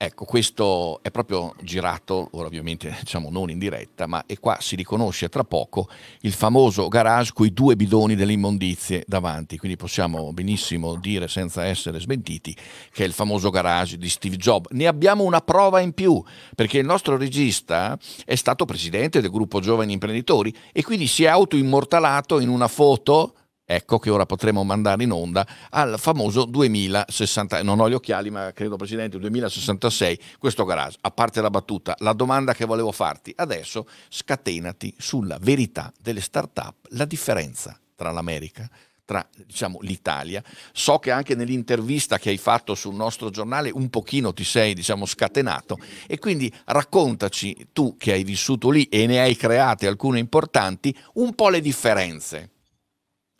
Ecco, questo è proprio girato, ora ovviamente diciamo non in diretta, ma e qua si riconosce tra poco il famoso garage con i due bidoni delle immondizie davanti, quindi possiamo benissimo dire senza essere smentiti che è il famoso garage di Steve Jobs. Ne abbiamo una prova in più, perché il nostro regista è stato presidente del gruppo Giovani Imprenditori e quindi si è autoimmortalato in una foto ecco che ora potremo mandare in onda al famoso 2066, non ho gli occhiali ma credo Presidente, 2066, questo garage. A parte la battuta, la domanda che volevo farti adesso, scatenati sulla verità delle start-up, la differenza tra l'America tra diciamo, l'Italia. So che anche nell'intervista che hai fatto sul nostro giornale un pochino ti sei diciamo, scatenato e quindi raccontaci tu che hai vissuto lì e ne hai create alcune importanti un po' le differenze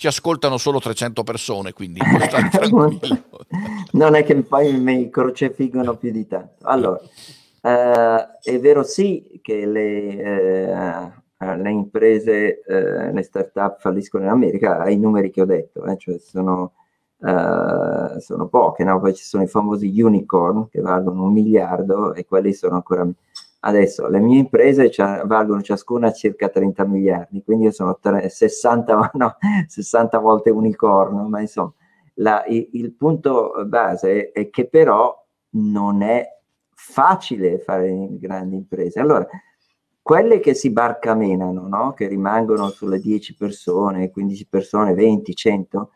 ci ascoltano solo 300 persone, quindi non è che poi mi crocefiggono più di tanto. Allora, eh, è vero sì che le, eh, le imprese, eh, le start-up falliscono in America, ai numeri che ho detto, eh, cioè sono, eh, sono poche, no? poi ci sono i famosi unicorn che valgono un miliardo e quelli sono ancora... Adesso le mie imprese valgono ciascuna circa 30 miliardi, quindi io sono 60, no, 60 volte unicorno, ma insomma la, il, il, punto base è, è che però non è facile fare grandi imprese. Allora, quelle che si barcamenano, no? che rimangono sulle 10 persone, 15 persone, 20, 100,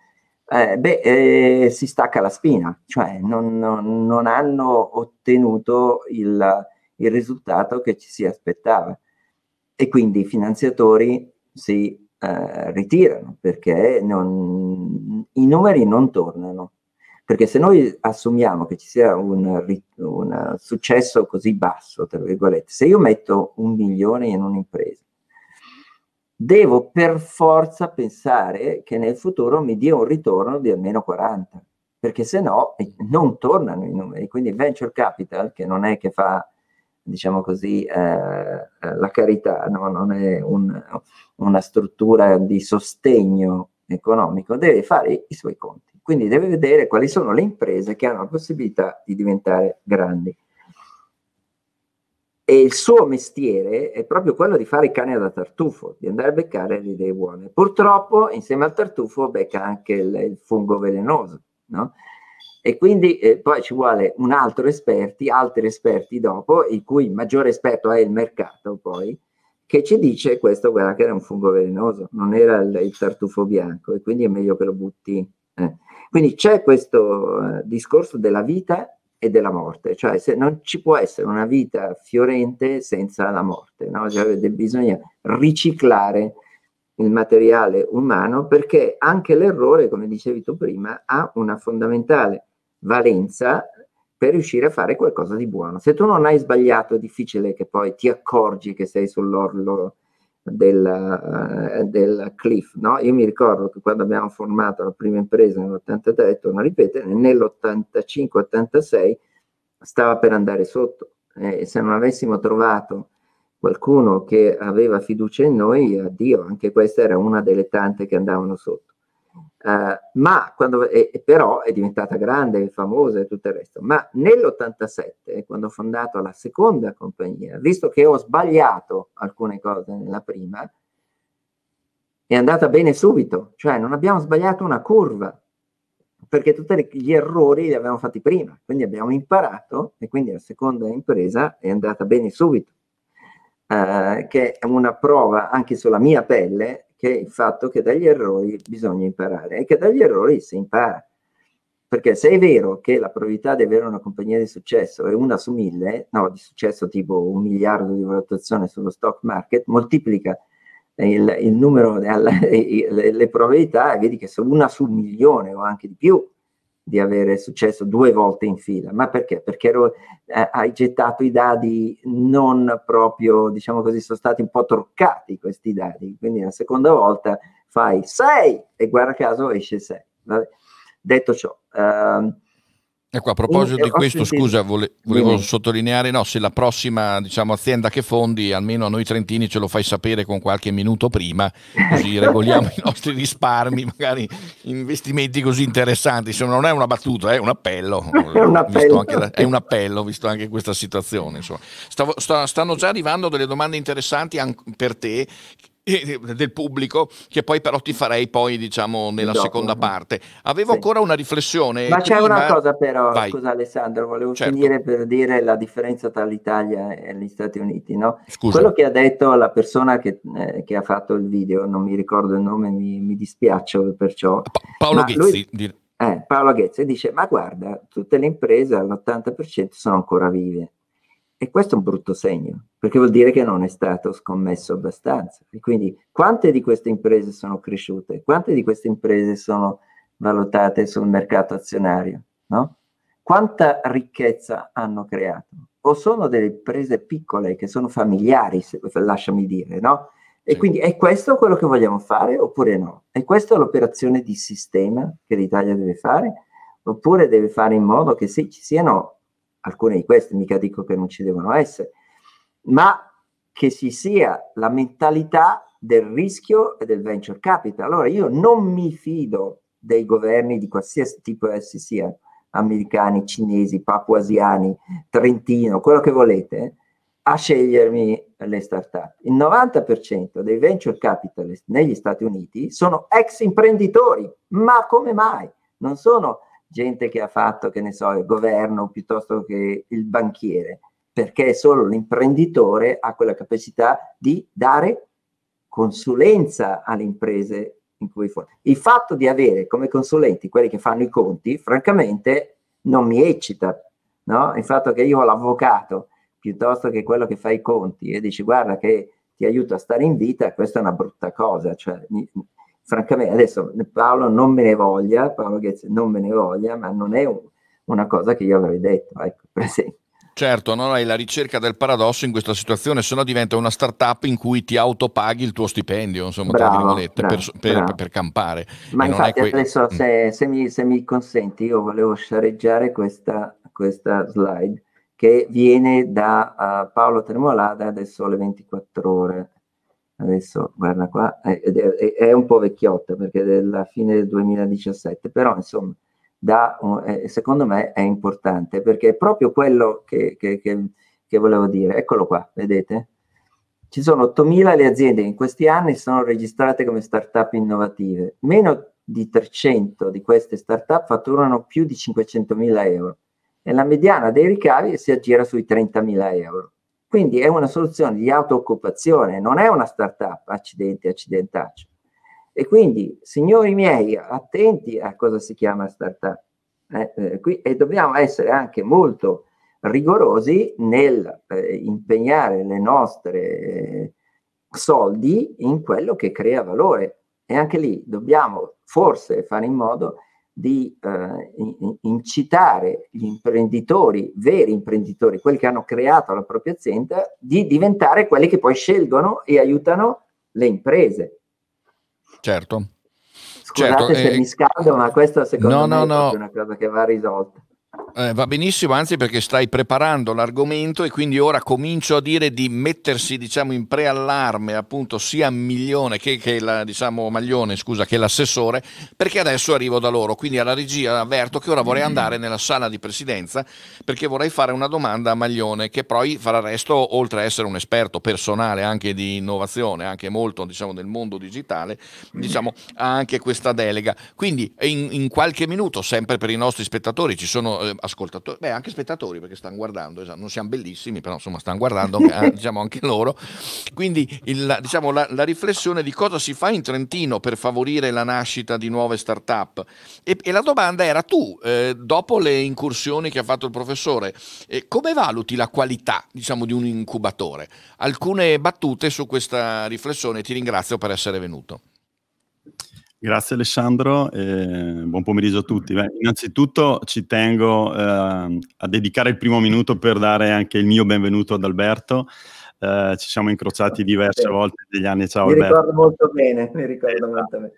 eh, beh, eh, si stacca la spina, cioè non, non, non hanno ottenuto il, il risultato che ci si aspettava. E quindi i finanziatori si eh, ritirano perché non, i numeri non tornano. Perché se noi assumiamo che ci sia un, un successo così basso, tra virgolette, se io metto un milione in un'impresa, devo per forza pensare che nel futuro mi dia un ritorno di almeno 40, perché se no non tornano i numeri. Quindi il venture capital, che non è che fa diciamo così, eh, eh, la carità no? non è un, una struttura di sostegno economico, deve fare i suoi conti. Quindi deve vedere quali sono le imprese che hanno la possibilità di diventare grandi. E il suo mestiere è proprio quello di fare i cani da tartufo, di andare a beccare le idee buone. Purtroppo, insieme al tartufo, becca anche il, il fungo velenoso, no? E quindi eh, poi ci vuole un altro esperti, altri esperti dopo, il cui maggiore esperto è il mercato poi, che ci dice questo, guarda che era un fungo velenoso, non era il, il tartufo bianco e quindi è meglio che lo butti. Eh. Quindi c'è questo eh, discorso della vita e della morte, cioè se non ci può essere una vita fiorente senza la morte, no? cioè, bisogna riciclare il materiale umano perché anche l'errore, come dicevi tu prima, ha una fondamentale valenza per riuscire a fare qualcosa di buono. Se tu non hai sbagliato, è difficile che poi ti accorgi che sei sull'orlo del, eh, del cliff. No? Io mi ricordo che quando abbiamo formato la prima impresa nell'83, torno a ripetere, nell'85-86 stava per andare sotto. Eh, se non avessimo trovato qualcuno che aveva fiducia in noi, addio, anche questa era una delle tante che andavano sotto. Uh, ma quando, e, però è diventata grande, famosa e tutto il resto. Ma nell'87, quando ho fondato la seconda compagnia, visto che ho sbagliato alcune cose nella prima, è andata bene subito, cioè non abbiamo sbagliato una curva, perché tutti gli errori li avevamo fatti prima, quindi abbiamo imparato e quindi la seconda impresa è andata bene subito. Uh, che è una prova anche sulla mia pelle che il fatto che dagli errori bisogna imparare e che dagli errori si impara. Perché se è vero che la probabilità di avere una compagnia di successo è una su mille, no, di successo tipo un miliardo di valutazione sullo stock market, moltiplica il, il numero, della, le, le probabilità e vedi che sono una su un milione o anche di più di avere successo due volte in fila, ma perché? Perché ero, eh, hai gettato i dadi non proprio, diciamo così, sono stati un po' truccati questi dadi, quindi la seconda volta fai 6 e guarda caso esce 6. Detto ciò, ehm, Ecco, a proposito e, di questo, sentito. scusa, vole, volevo Bene. sottolineare, no, se la prossima diciamo, azienda che fondi, almeno a noi trentini ce lo fai sapere con qualche minuto prima, così ecco. regoliamo i nostri risparmi, magari investimenti così interessanti. Se non è una battuta, è un appello. è, un appello. Da, è un appello, visto anche questa situazione. Stavo, sta, stanno già arrivando delle domande interessanti per te del pubblico che poi però ti farei poi diciamo nella Dopo, seconda parte avevo sì. ancora una riflessione ma c'è una cosa però Vai. scusa Alessandro volevo certo. finire per dire la differenza tra l'Italia e gli Stati Uniti no? Scusa. quello che ha detto la persona che, eh, che, ha fatto il video non mi ricordo il nome mi, mi dispiaccio perciò pa- Paolo Ghezzi lui... di... eh, Paolo Ghezzi dice ma guarda tutte le imprese all'80% sono ancora vive e questo è un brutto segno, perché vuol dire che non è stato scommesso abbastanza. E quindi quante di queste imprese sono cresciute? Quante di queste imprese sono valutate sul mercato azionario? No? Quanta ricchezza hanno creato? O sono delle imprese piccole che sono familiari, se, lasciami dire, no? E quindi è questo quello che vogliamo fare oppure no? È questa l'operazione di sistema che l'Italia deve fare? Oppure deve fare in modo che sì, ci siano alcune di queste, mica dico che non ci devono essere, ma che si sia la mentalità del rischio e del venture capital. Allora io non mi fido dei governi di qualsiasi tipo essi siano, americani, cinesi, papuasiani, trentino, quello che volete, a scegliermi le start-up. Il 90% dei venture capitalist negli Stati Uniti sono ex imprenditori, ma come mai? Non sono gente che ha fatto, che ne so, il governo piuttosto che il banchiere, perché solo l'imprenditore ha quella capacità di dare consulenza alle imprese in cui fa. Il fatto di avere come consulenti quelli che fanno i conti, francamente, non mi eccita. No? Il fatto che io ho l'avvocato piuttosto che quello che fa i conti e dici guarda che ti aiuta a stare in vita, questa è una brutta cosa. Cioè, francamente, adesso Paolo non me ne voglia, Paolo Ghezzi non me ne voglia, ma non è un, una cosa che io avrei detto, ecco, per esempio. Certo, non hai la ricerca del paradosso in questa situazione, se no diventa una startup in cui ti autopaghi il tuo stipendio, insomma, bravo, bravo, per, per, bravo. per, campare. Ma infatti que... adesso mm. se, se, mi, se, mi, consenti io volevo sciareggiare questa, questa slide che viene da uh, Paolo Tremolada adesso alle 24 Ore adesso guarda qua, è, è, è, un po' vecchiotta perché è della fine del 2017, però insomma, da, secondo me è importante perché è proprio quello che, che, che, che volevo dire. Eccolo qua, vedete? Ci sono 8.000 le aziende che in questi anni sono registrate come start-up innovative. Meno di 300 di queste start-up fatturano più di 500.000 euro e la mediana dei ricavi si aggira sui 30.000 euro. Quindi è una soluzione di auto-occupazione, non è una start-up, accidenti, accidentaccio. E quindi, signori miei, attenti a cosa si chiama start-up. Eh, eh, qui, e dobbiamo essere anche molto rigorosi nel eh, impegnare le nostre eh, soldi in quello che crea valore. E anche lì dobbiamo forse fare in modo che di eh, incitare gli imprenditori, veri imprenditori, quelli che hanno creato la propria azienda, di diventare quelli che poi scelgono e aiutano le imprese. Certo. Scusate certo, se eh, mi scaldo, ma questa secondo no, me no, è no. una cosa che va risolta. Eh, va benissimo, anzi perché stai preparando l'argomento e quindi ora comincio a dire di mettersi diciamo, in preallarme appunto sia Miglione che, che la, diciamo, Maglione, scusa, che l'assessore, perché adesso arrivo da loro, quindi alla regia avverto che ora vorrei mm. andare nella sala di presidenza perché vorrei fare una domanda a Maglione che poi farà resto, oltre a essere un esperto personale anche di innovazione, anche molto diciamo, del mondo digitale, mm. diciamo, ha anche questa delega. Quindi in, in qualche minuto, sempre per i nostri spettatori, ci sono... Eh, ascoltatori, beh anche spettatori perché stanno guardando, esatto. non siamo bellissimi, però insomma stanno guardando anche, eh, diciamo, anche loro. Quindi il, diciamo, la, la, riflessione di cosa si fa in Trentino per favorire la nascita di nuove start-up. E, e la domanda era tu, eh, dopo le incursioni che ha fatto il professore, eh, come valuti la qualità diciamo, di un incubatore? Alcune battute su questa riflessione, ti ringrazio per essere venuto. Grazie Alessandro e buon pomeriggio a tutti. Beh, innanzitutto ci tengo eh, a dedicare il primo minuto per dare anche il mio benvenuto ad Alberto. Eh, ci siamo incrociati diverse volte negli anni. Ciao mi Alberto. Mi ricordo molto bene, mi ricordo eh, molto bene.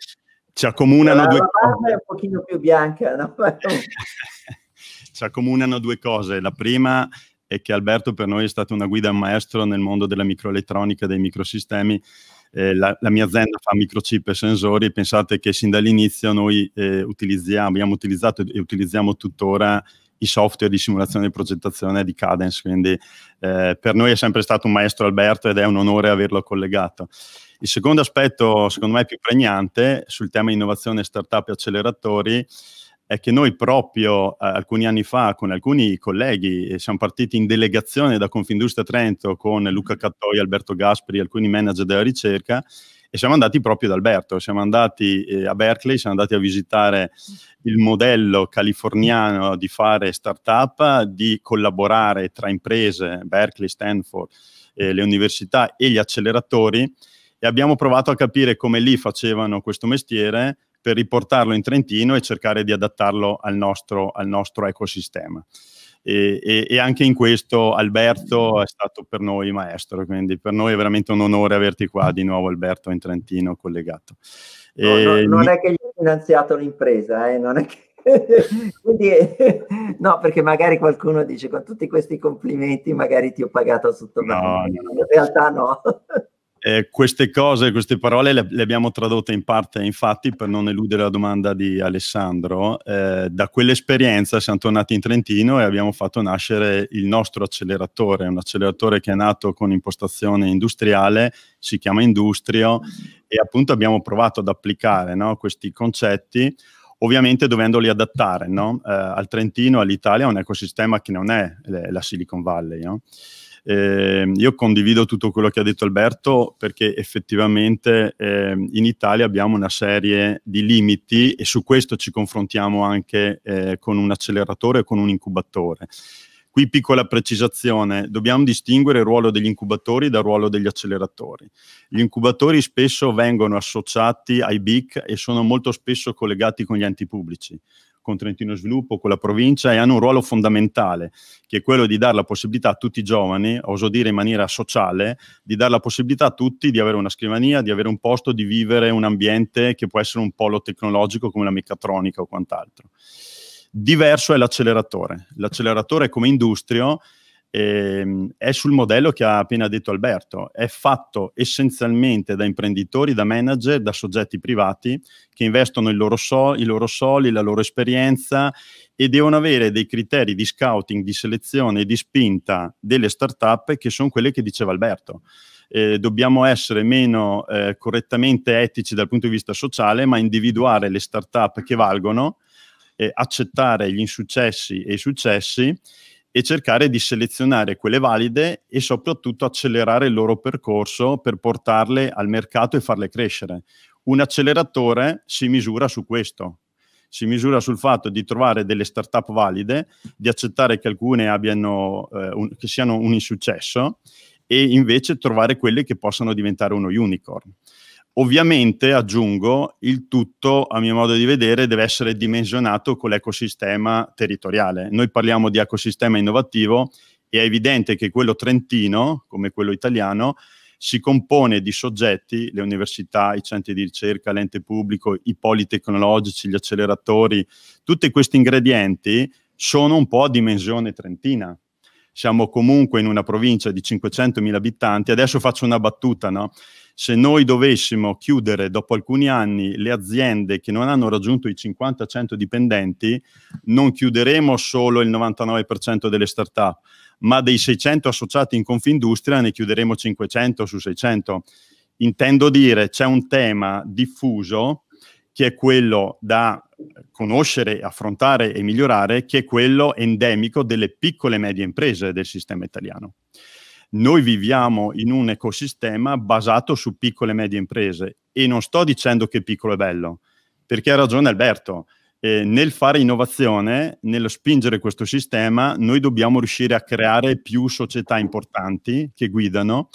Ci accomunano due cose. è un pochino più bianca, no? ci accomunano due cose. La prima è che Alberto per noi è stato una guida, maestro nel mondo della microelettronica, e dei microsistemi eh, la, la, mia azienda fa microchip e sensori, pensate che sin dall'inizio noi eh, utilizziamo, abbiamo utilizzato e utilizziamo tuttora i software di simulazione e progettazione di Cadence, quindi eh, per noi è sempre stato un maestro Alberto ed è un onore averlo collegato. Il secondo aspetto, secondo me, più pregnante sul tema innovazione, startup e acceleratori è che noi proprio eh, alcuni anni fa con alcuni colleghi eh, siamo partiti in delegazione da Confindustria Trento con mm. Luca Cattoi, Alberto Gasperi, alcuni manager della ricerca e siamo andati proprio da Alberto, siamo andati eh, a Berkeley, siamo andati a visitare mm. il modello californiano di fare startup, di collaborare tra imprese, Berkeley, Stanford, eh, le università e gli acceleratori e abbiamo provato a capire come lì facevano questo mestiere per riportarlo in Trentino e cercare di adattarlo al nostro, al nostro ecosistema. E, e, e, anche in questo Alberto è stato per noi maestro, quindi per noi è veramente un onore averti qua di nuovo Alberto in Trentino collegato. No, no, non è che gli ho finanziato l'impresa, eh, non è che... quindi, no, perché magari qualcuno dice con tutti questi complimenti magari ti ho pagato sotto mano, no, in realtà no eh, queste cose, queste parole le, le, abbiamo tradotte in parte, infatti, per non eludere la domanda di Alessandro, eh, da quell'esperienza siamo tornati in Trentino e abbiamo fatto nascere il nostro acceleratore, un acceleratore che è nato con impostazione industriale, si chiama Industrio, e appunto abbiamo provato ad applicare no, questi concetti ovviamente dovendoli adattare no? eh, al Trentino, all'Italia, un ecosistema che non è eh, la Silicon Valley. No? Eh, io condivido tutto quello che ha detto Alberto perché effettivamente eh, in Italia abbiamo una serie di limiti e su questo ci confrontiamo anche eh, con un acceleratore e con un incubatore. Qui piccola precisazione, dobbiamo distinguere il ruolo degli incubatori dal ruolo degli acceleratori. Gli incubatori spesso vengono associati ai BIC e sono molto spesso collegati con gli enti pubblici con Trentino Sviluppo, con la provincia e hanno un ruolo fondamentale, che è quello di dare la possibilità a tutti i giovani, oso dire in maniera sociale, di dare la possibilità a tutti di avere una scrivania, di avere un posto, di vivere un ambiente che può essere un polo tecnologico come la meccatronica o quant'altro. Diverso è l'acceleratore. L'acceleratore come industria eh, è sul modello che ha appena detto Alberto, è fatto essenzialmente da imprenditori, da manager, da soggetti privati che investono i loro, so- i loro soldi, la loro esperienza e devono avere dei criteri di scouting, di selezione e di spinta delle start-up che sono quelle che diceva Alberto. Eh, dobbiamo essere meno eh, correttamente etici dal punto di vista sociale, ma individuare le start-up che valgono, eh, accettare gli insuccessi e i successi e cercare di selezionare quelle valide e soprattutto accelerare il loro percorso per portarle al mercato e farle crescere. Un acceleratore si misura su questo, si misura sul fatto di trovare delle start-up valide, di accettare che alcune abbiano, eh, un, che siano un insuccesso e invece trovare quelle che possano diventare uno unicorn. Ovviamente, aggiungo, il tutto, a mio modo di vedere, deve essere dimensionato con l'ecosistema territoriale. Noi parliamo di ecosistema innovativo e è evidente che quello trentino, come quello italiano, si compone di soggetti, le università, i centri di ricerca, l'ente pubblico, i poli tecnologici, gli acceleratori, tutti questi ingredienti sono un po' a dimensione trentina, siamo comunque in una provincia di 500.000 abitanti. Adesso faccio una battuta, no? se noi dovessimo chiudere dopo alcuni anni le aziende che non hanno raggiunto i 50-100 dipendenti, non chiuderemo solo il 99% delle start-up, ma dei 600 associati in Confindustria ne chiuderemo 500 su 600. Intendo dire, c'è un tema diffuso che è quello da conoscere, affrontare e migliorare, che è quello endemico delle piccole e medie imprese del sistema italiano noi viviamo in un ecosistema basato su piccole e medie imprese e non sto dicendo che piccolo è bello, perché ha ragione Alberto. Eh, nel fare innovazione, nello spingere questo sistema, noi dobbiamo riuscire a creare più società importanti che guidano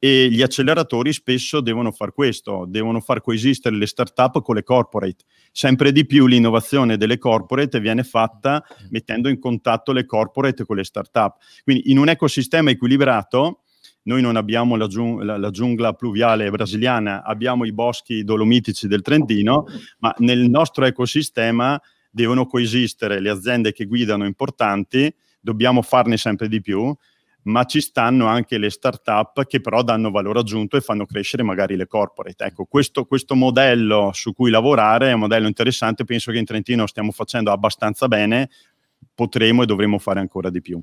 e gli acceleratori spesso devono far questo, devono far coesistere le startup con le corporate. Sempre di più l'innovazione delle corporate viene fatta mettendo in contatto le corporate con le startup. Quindi in un ecosistema equilibrato, noi non abbiamo la, giung- la, la, giungla pluviale brasiliana, abbiamo i boschi dolomitici del Trentino, ma nel nostro ecosistema devono coesistere le aziende che guidano importanti, dobbiamo farne sempre di più ma ci stanno anche le start-up che però danno valore aggiunto e fanno crescere magari le corporate. Ecco, questo, questo modello su cui lavorare è un modello interessante, penso che in Trentino stiamo facendo abbastanza bene, potremo e dovremo fare ancora di più.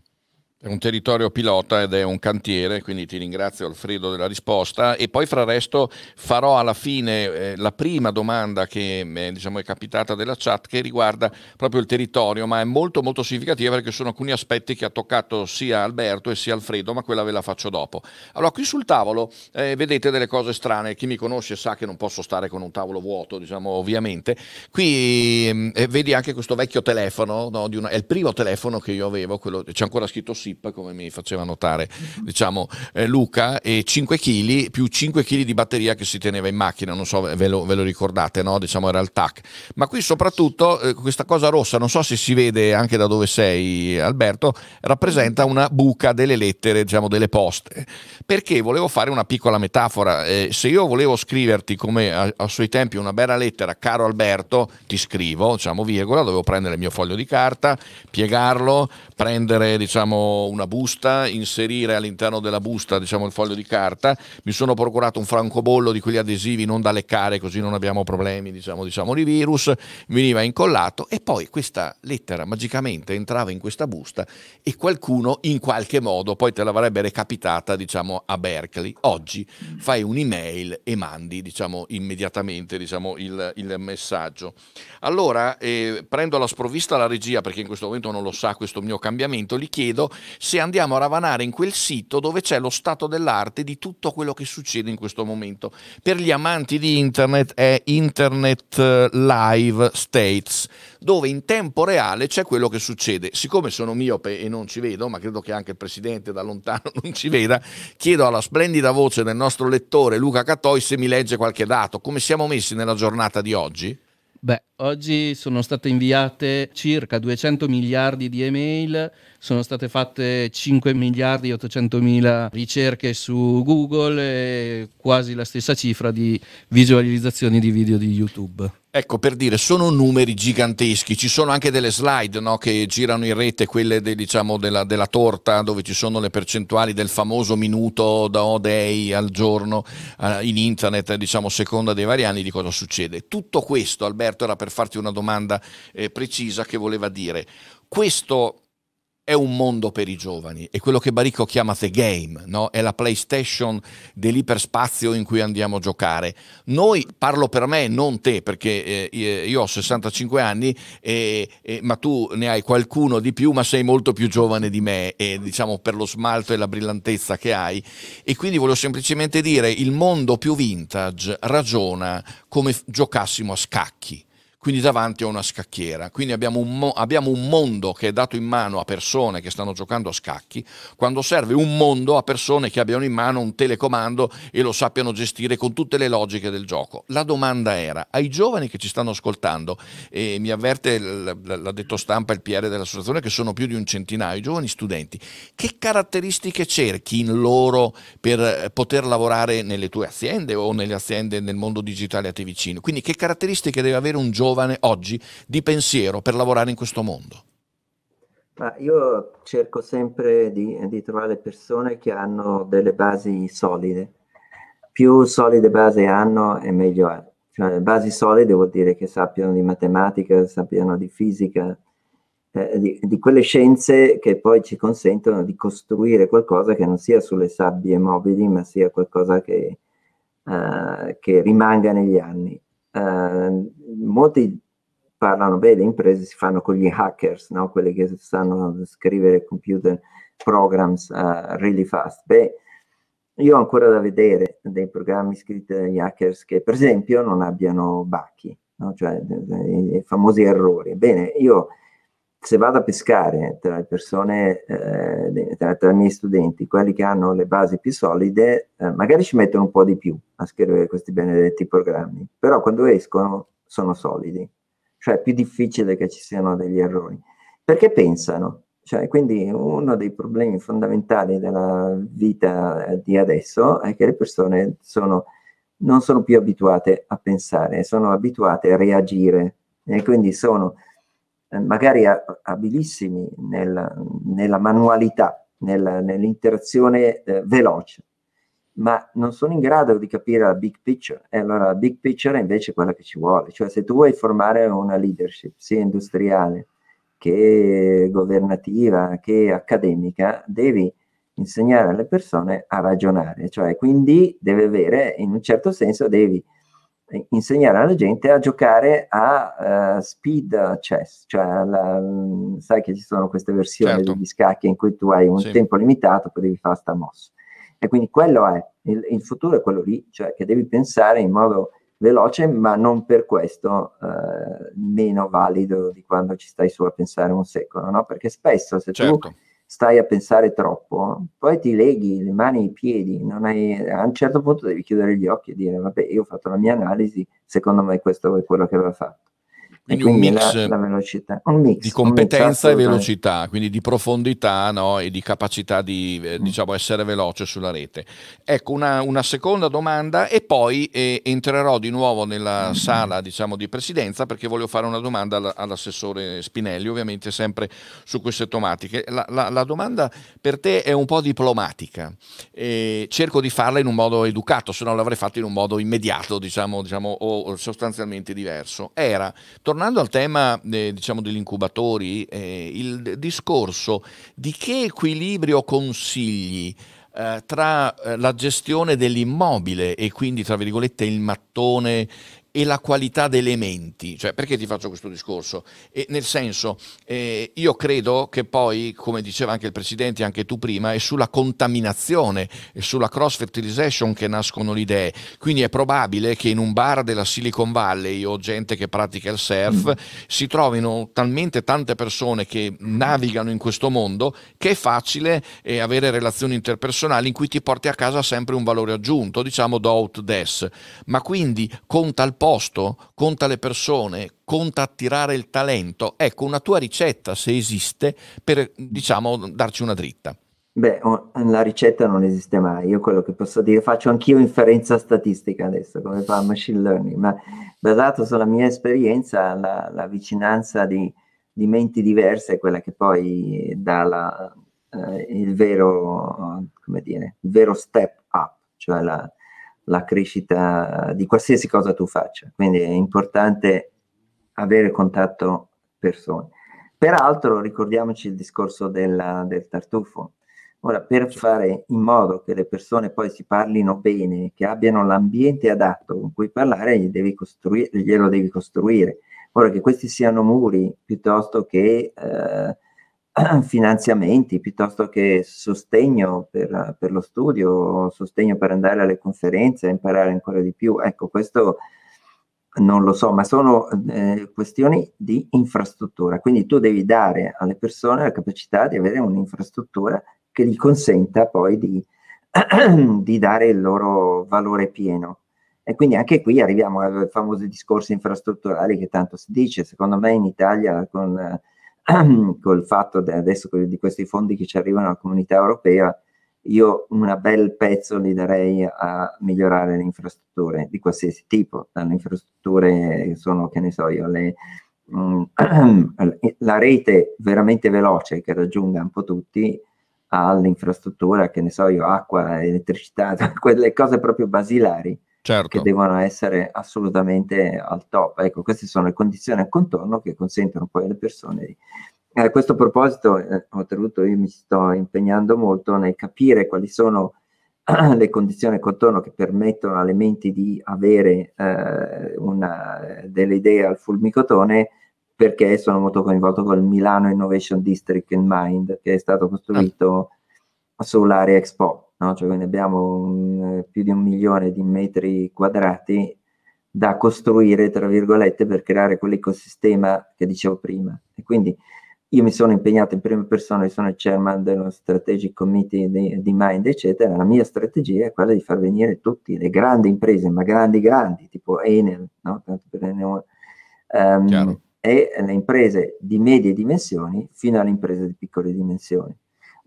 È un territorio pilota ed è un cantiere, quindi ti ringrazio Alfredo della risposta e poi fra il resto farò alla fine eh, la prima domanda che eh, diciamo è capitata della chat che riguarda proprio il territorio, ma è molto molto significativa perché sono alcuni aspetti che ha toccato sia Alberto e sia Alfredo, ma quella ve la faccio dopo. Allora qui sul tavolo eh, vedete delle cose strane, chi mi conosce sa che non posso stare con un tavolo vuoto, diciamo ovviamente. Qui mm, eh, vedi anche questo vecchio telefono, no, una... è il primo telefono che io avevo, quello... c'è ancora scritto sì chip, come mi faceva notare diciamo, eh, Luca, e 5 kg più 5 kg di batteria che si teneva in macchina, non so, ve lo, ve lo ricordate, no? diciamo era il TAC. Ma qui soprattutto eh, questa cosa rossa, non so se si vede anche da dove sei Alberto, rappresenta una buca delle lettere, diciamo delle poste, perché volevo fare una piccola metafora, eh, se io volevo scriverti come a, a suoi tempi una bella lettera, caro Alberto, ti scrivo, diciamo virgola, dovevo prendere il mio foglio di carta, piegarlo, prendere diciamo una busta, inserire all'interno della busta diciamo, il foglio di carta, mi sono procurato un francobollo di quegli adesivi non da leccare così non abbiamo problemi diciamo, diciamo di virus, veniva incollato e poi questa lettera magicamente entrava in questa busta e qualcuno in qualche modo poi te l'avrebbe recapitata diciamo, a Berkeley. Oggi fai un'email e mandi diciamo, immediatamente diciamo, il, il messaggio. Allora eh, prendo alla sprovvista la regia perché in questo momento non lo sa questo mio cambiamento, gli chiedo se andiamo a ravanare in quel sito dove c'è lo stato dell'arte di tutto quello che succede in questo momento. Per gli amanti di internet è Internet eh, Live States, dove in tempo reale c'è quello che succede. Siccome sono miope e non ci vedo, ma credo che anche il presidente da lontano non ci veda, chiedo alla splendida voce del nostro lettore Luca Catoi se mi legge qualche dato. Come siamo messi nella giornata di oggi? Beh, Oggi sono state inviate circa 200 miliardi di email, sono state fatte 5 miliardi e 800 mila ricerche su Google e quasi la stessa cifra di visualizzazioni di video di YouTube. Ecco, per dire, sono numeri giganteschi, ci sono anche delle slide no, che girano in rete, quelle de, diciamo, della, della, torta, dove ci sono le percentuali del famoso minuto da day al giorno eh, in internet, diciamo, seconda dei vari anni di cosa succede. Tutto questo, Alberto, era per per farti una domanda eh, precisa che voleva dire questo è un mondo per i giovani, è quello che Baricco chiama The Game, no? è la PlayStation dell'iperspazio in cui andiamo a giocare. Noi, parlo per me, non te, perché eh, io ho 65 anni, eh, eh, ma tu ne hai qualcuno di più, ma sei molto più giovane di me, e, diciamo per lo smalto e la brillantezza che hai. E quindi voglio semplicemente dire, il mondo più vintage ragiona come giocassimo a scacchi quindi davanti a una scacchiera, quindi abbiamo un, mo- abbiamo un, mondo che è dato in mano a persone che stanno giocando a scacchi, quando serve un mondo a persone che abbiano in mano un telecomando e lo sappiano gestire con tutte le logiche del gioco. La domanda era ai giovani che ci stanno ascoltando, e mi avverte l- l- l'ha detto stampa il PR dell'associazione che sono più di un centinaio, i giovani studenti, che caratteristiche cerchi in loro per poter lavorare nelle tue aziende o nelle aziende nel mondo digitale a te vicino? Quindi che caratteristiche deve avere un giovane? giovane oggi di pensiero per lavorare in questo mondo? Ma io cerco sempre di, di trovare persone che hanno delle basi solide. Più solide basi hanno e meglio è. Cioè, basi solide vuol dire che sappiano di matematica, sappiano di fisica, eh, di, di, quelle scienze che poi ci consentono di costruire qualcosa che non sia sulle sabbie mobili, ma sia qualcosa che, eh, che rimanga negli anni. Eh, molti parlano bene, le imprese si fanno con gli hackers, no? quelli che sanno scrivere computer programs uh, really fast. Beh, io ho ancora da vedere dei programmi scritti dagli hackers che per esempio non abbiano bacchi, no? cioè eh, i famosi errori. Bene, io se vado a pescare tra le persone, eh, tra, tra, i miei studenti, quelli che hanno le basi più solide, eh, magari ci mettono un po' di più a scrivere questi benedetti programmi, però quando escono sono solidi, cioè è più difficile che ci siano degli errori, perché pensano. Cioè, quindi uno dei problemi fondamentali della vita eh, di adesso è che le persone sono, non sono più abituate a pensare, sono abituate a reagire e quindi sono eh, magari abilissimi nel, nella manualità, nel, nell'interazione eh, veloce, ma non sono in grado di capire la big picture. E allora la big picture è invece quella che ci vuole, cioè se tu vuoi formare una leadership sia industriale che governativa che accademica, devi insegnare alle persone a ragionare, cioè quindi deve avere, in un certo senso devi eh, insegnare alla gente a giocare a uh, speed chess, cioè la, mm, sai che ci sono queste versioni certo. degli scacchi in cui tu hai un sì. tempo limitato, poi devi fare sta mossa. E quindi quello è, il, il, futuro è quello lì, cioè che devi pensare in modo veloce, ma non per questo uh, meno valido di quando ci stai su a pensare un secolo, no? Perché spesso se certo. tu stai a pensare troppo, poi ti leghi le mani e i piedi, hai, a un certo punto devi chiudere gli occhi e dire, vabbè, io ho fatto la mia analisi, secondo me questo è quello che aveva fatto. Quindi un mix eh, un mix, di competenza mix, e velocità, quindi di profondità no? e di capacità di eh, mm. diciamo, essere veloce sulla rete. Ecco, una, una seconda domanda e poi eh, entrerò di nuovo nella sala diciamo, di presidenza perché voglio fare una domanda all- all'assessore Spinelli, ovviamente sempre su queste tematiche. La, la, la domanda per te è un po' diplomatica, eh, cerco di farla in un modo educato, se no l'avrei fatta in un modo immediato diciamo, diciamo o sostanzialmente diverso. Era, tornando al tema eh, diciamo degli incubatori, eh, il discorso di che equilibrio consigli eh, tra eh, la gestione dell'immobile e quindi tra virgolette il mattone e la qualità delle menti. Cioè, perché ti faccio questo discorso? E nel senso, eh, io credo che poi, come diceva anche il Presidente, anche tu prima, è sulla contaminazione e sulla cross-fertilization che nascono le idee. Quindi è probabile che in un bar della Silicon Valley o gente che pratica il surf mm. si trovino talmente tante persone che navigano in questo mondo che è facile eh, avere relazioni interpersonali in cui ti porti a casa sempre un valore aggiunto, diciamo do out des. Ma quindi conta il po' posto, conta le persone, conta attirare il talento. Ecco, una tua ricetta, se esiste, per, diciamo, darci una dritta. Beh, la ricetta non esiste mai, io quello che posso dire, faccio anch'io inferenza statistica adesso, come fa machine learning, ma basato sulla mia esperienza, la, la vicinanza di, di, menti diverse è quella che poi dà la, eh, il, vero, come dire, il, vero, step up, cioè la, la crescita di qualsiasi cosa tu faccia, quindi è importante avere contatto persone. Peraltro ricordiamoci il discorso della, del tartufo. Ora, per fare in modo che le persone poi si parlino bene, che abbiano l'ambiente adatto con cui parlare, devi costrui- glielo devi costruire. Ora, che questi siano muri piuttosto che eh, finanziamenti piuttosto che sostegno per, per, lo studio, sostegno per andare alle conferenze, imparare ancora di più. Ecco, questo non lo so, ma sono eh, questioni di infrastruttura. Quindi tu devi dare alle persone la capacità di avere un'infrastruttura che gli consenta poi di, di dare il loro valore pieno. E quindi anche qui arriviamo ai famosi discorsi infrastrutturali che tanto si dice. Secondo me in Italia con col fatto adesso di questi fondi che ci arrivano alla comunità europea, io un bel pezzo li darei a migliorare le infrastrutture di qualsiasi tipo, dalle infrastrutture sono, che ne so io, le, mm, la rete veramente veloce che raggiunga un po' tutti all'infrastruttura, che ne so io, acqua, elettricità, quelle cose proprio basilari certo. che devono essere assolutamente al top. Ecco, queste sono le condizioni a contorno che consentono poi alle persone di... A eh, questo proposito, eh, oltretutto io mi sto impegnando molto nel capire quali sono le condizioni a contorno che permettono alle menti di avere eh, una, delle idee al fulmicotone perché sono molto coinvolto con il Milano Innovation District in Mind che è stato costruito ah sull'area Expo, no? cioè quindi abbiamo un, eh, più di un milione di metri quadrati da costruire, tra virgolette, per creare quell'ecosistema che dicevo prima. E quindi io mi sono impegnato in prima persona, io sono il chairman dello strategic committee di, di Mind, eccetera, la mia strategia è quella di far venire tutte le grandi imprese, ma grandi grandi, tipo Enel, no? um, e le imprese di medie dimensioni fino alle imprese di piccole dimensioni.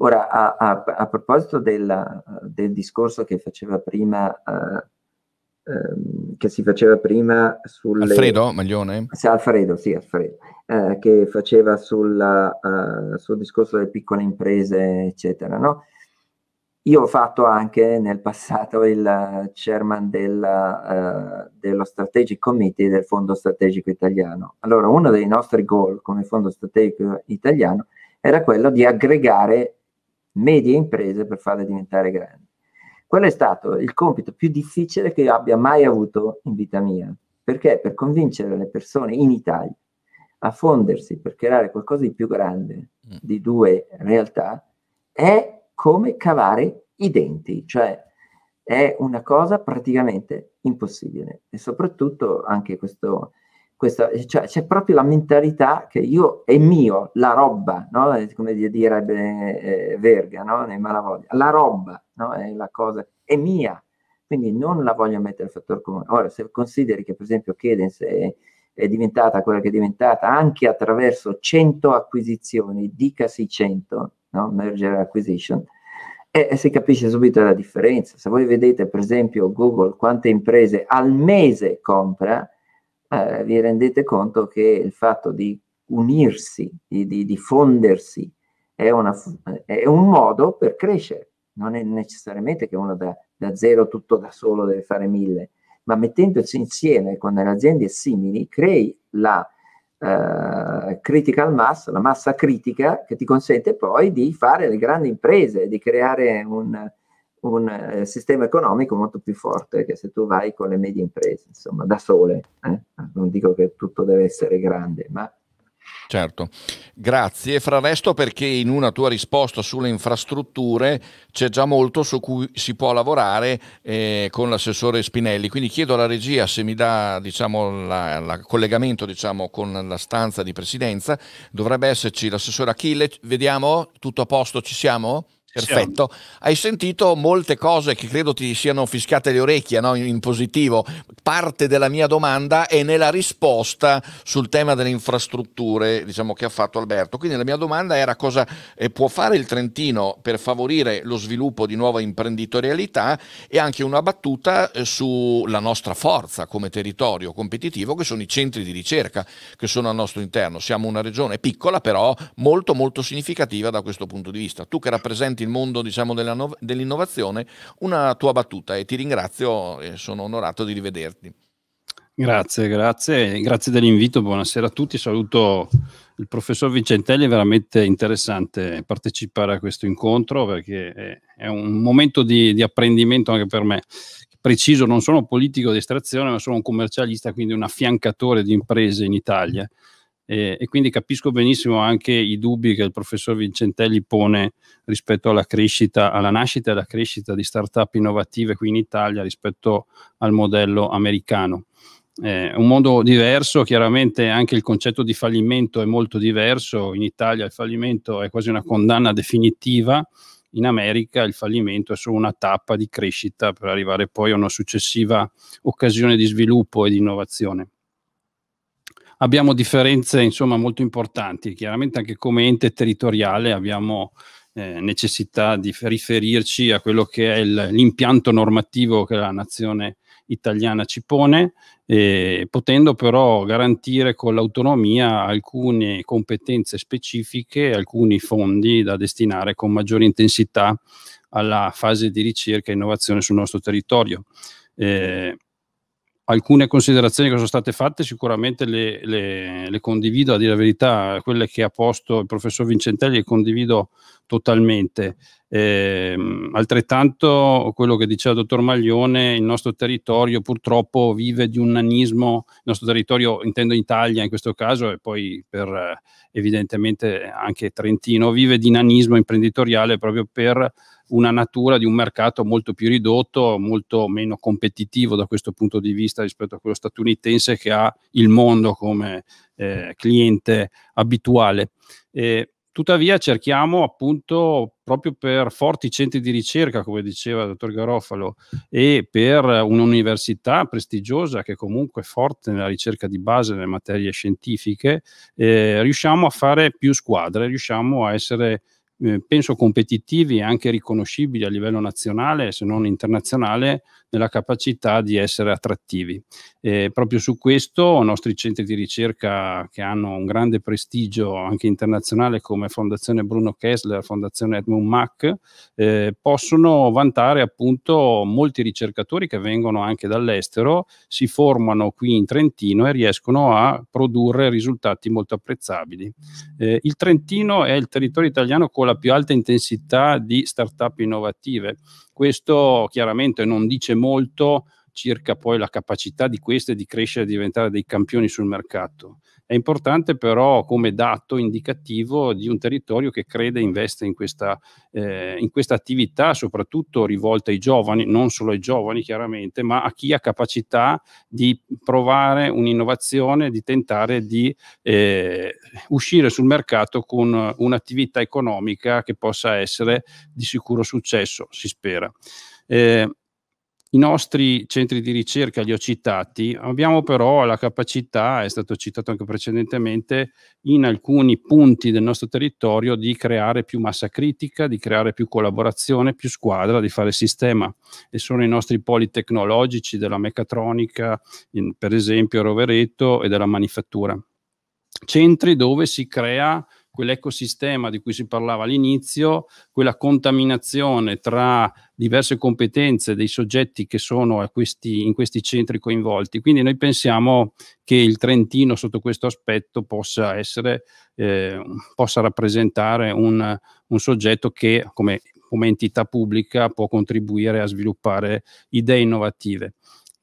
Ora, a, a, a proposito della, del discorso che faceva prima, uh, um, che si faceva prima sul... Alfredo Maglione? Sì, Alfredo, sì, Alfredo, uh, che faceva sulla, uh, sul discorso delle piccole imprese, eccetera, no? Io ho fatto anche nel passato il chairman della, dello Strategic Committee del Fondo Strategico Italiano. Allora, uno dei nostri goal come Fondo Strategico Italiano era quello di aggregare medie imprese per farle diventare grandi. Quello è stato il compito più difficile che io abbia mai avuto in vita mia, perché per convincere le persone in Italia a fondersi per creare qualcosa di più grande mm. di due realtà è come cavare i denti, cioè è una cosa praticamente impossibile e soprattutto anche questo questa, cioè, c'è proprio la mentalità che io è mio, la roba, no? Eh, come direbbe eh, Verga no? nei Malavoglia, la roba no? è la cosa, è mia, quindi non la voglio mettere al fattore comune. Ora, se consideri che per esempio Kedens è, è, diventata quella che è diventata anche attraverso 100 acquisizioni, dicasi 100, no? merger acquisition, e, eh, e eh, si capisce subito la differenza. Se voi vedete per esempio Google quante imprese al mese compra, eh, vi rendete conto che il fatto di unirsi, di, di, di fondersi, è, una, è, un modo per crescere. Non è necessariamente che uno da, da zero tutto da solo deve fare mille, ma mettendosi insieme con delle aziende simili, crei la eh, critical mass, la massa critica che ti consente poi di fare le grandi imprese, di creare un, un eh, sistema economico molto più forte che se tu vai con le medie imprese, insomma, da sole. Eh? Ah, non dico che tutto deve essere grande, ma... Certo, grazie. Fra resto perché in una tua risposta sulle infrastrutture c'è già molto su cui si può lavorare eh, con l'assessore Spinelli, quindi chiedo alla regia se mi dà diciamo, il collegamento diciamo, con la stanza di presidenza. Dovrebbe esserci l'assessore Achille, vediamo, tutto a posto, ci siamo? Perfetto. Hai sentito molte cose che credo ti siano fiscate le orecchie no? in positivo. Parte della mia domanda è nella risposta sul tema delle infrastrutture diciamo, che ha fatto Alberto. Quindi la mia domanda era cosa eh, può fare il Trentino per favorire lo sviluppo di nuova imprenditorialità e anche una battuta eh, sulla nostra forza come territorio competitivo che sono i centri di ricerca che sono al nostro interno. Siamo una regione piccola però molto molto significativa da questo punto di vista. Tu che rappresenti il mondo diciamo, dell'innovazione, una tua battuta e ti ringrazio e sono onorato di rivederti. Grazie, grazie, grazie dell'invito, buonasera a tutti, saluto il professor Vincentelli, è veramente interessante partecipare a questo incontro perché è un momento di, di apprendimento anche per me. Preciso, non sono politico di estrazione, ma sono un commercialista, quindi un affiancatore di imprese in Italia e, e quindi capisco benissimo anche i dubbi che il professor Vincentelli pone rispetto alla crescita, alla nascita e alla crescita di start-up innovative qui in Italia rispetto al modello americano. Eh, un mondo diverso, chiaramente anche il concetto di fallimento è molto diverso, in Italia il fallimento è quasi una condanna definitiva, in America il fallimento è solo una tappa di crescita per arrivare poi a una successiva occasione di sviluppo e di innovazione abbiamo differenze insomma, molto importanti. Chiaramente anche come ente territoriale abbiamo eh, necessità di riferirci a quello che è il, l'impianto normativo che la nazione italiana ci pone, eh, potendo però garantire con l'autonomia alcune competenze specifiche, alcuni fondi da destinare con maggiore intensità alla fase di ricerca e innovazione sul nostro territorio. Eh, alcune considerazioni che sono state fatte sicuramente le, le, le, condivido, a dire la verità, quelle che ha posto il professor Vincentelli le condivido totalmente. Eh, altrettanto quello che diceva il dottor Maglione, il nostro territorio purtroppo vive di un nanismo, il nostro territorio intendo Italia in questo caso e poi per evidentemente anche Trentino, vive di nanismo imprenditoriale proprio per una natura di un mercato molto più ridotto, molto meno competitivo da questo punto di vista rispetto a quello statunitense che ha il mondo come eh, cliente abituale. Eh, tuttavia cerchiamo appunto proprio per forti centri di ricerca, come diceva il dottor Garofalo, e per un'università prestigiosa che comunque è forte nella ricerca di base nelle materie scientifiche, eh, riusciamo a fare più squadre, riusciamo a essere eh, penso competitivi e anche riconoscibili a livello nazionale se non internazionale nella capacità di essere attrattivi. E proprio su questo i nostri centri di ricerca che hanno un grande prestigio anche internazionale come Fondazione Bruno Kessler, Fondazione Edmund Mack, eh, possono vantare appunto molti ricercatori che vengono anche dall'estero, si formano qui in Trentino e riescono a produrre risultati molto apprezzabili. Eh, il Trentino è il territorio italiano con la più alta intensità di start-up innovative questo chiaramente non dice molto circa poi la capacità di queste di crescere e diventare dei campioni sul mercato. È importante però come dato indicativo di un territorio che crede e investe in questa, eh, in questa attività, soprattutto rivolta ai giovani, non solo ai giovani chiaramente, ma a chi ha capacità di provare un'innovazione, di tentare di eh, uscire sul mercato con un'attività economica che possa essere di sicuro successo, si spera. Eh, i nostri centri di ricerca li ho citati, abbiamo però la capacità, è stato citato anche precedentemente, in alcuni punti del nostro territorio di creare più massa critica, di creare più collaborazione, più squadra, di fare sistema. E sono i nostri poli tecnologici della meccatronica, in, per esempio Rovereto, e della manifattura. Centri dove si crea quell'ecosistema di cui si parlava all'inizio, quella contaminazione tra diverse competenze dei soggetti che sono questi, in questi centri coinvolti. Quindi noi pensiamo che il Trentino sotto questo aspetto possa, essere, eh, possa rappresentare un, un soggetto che come, come entità pubblica può contribuire a sviluppare idee innovative.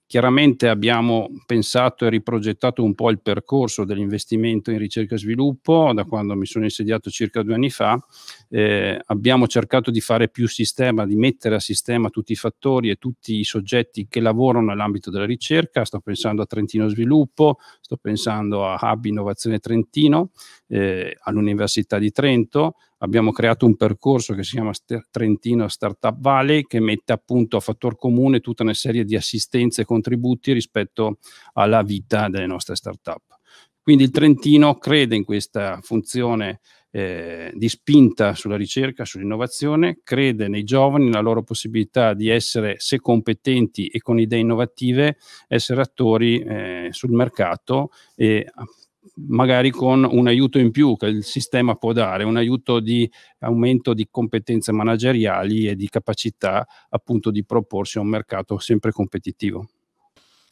Chiaramente abbiamo pensato e riprogettato un po' il percorso dell'investimento in ricerca e sviluppo da quando mi sono insediato circa due anni fa. Eh, abbiamo cercato di fare più sistema, di mettere a sistema tutti i fattori e tutti i soggetti che lavorano nell'ambito della ricerca. Sto pensando a Trentino Sviluppo, sto pensando a Hub Innovazione Trentino, eh, all'Università di Trento, abbiamo creato un percorso che si chiama Trentino Startup Valley che mette appunto a fattor comune tutta una serie di assistenze e contributi rispetto alla vita delle nostre startup. Quindi il Trentino crede in questa funzione eh, di spinta sulla ricerca, sull'innovazione, crede nei giovani, nella loro possibilità di essere, se competenti e con idee innovative, essere attori eh, sul mercato e magari con un aiuto in più che il sistema può dare, un aiuto di aumento di competenze manageriali e di capacità appunto di proporsi a un mercato sempre competitivo.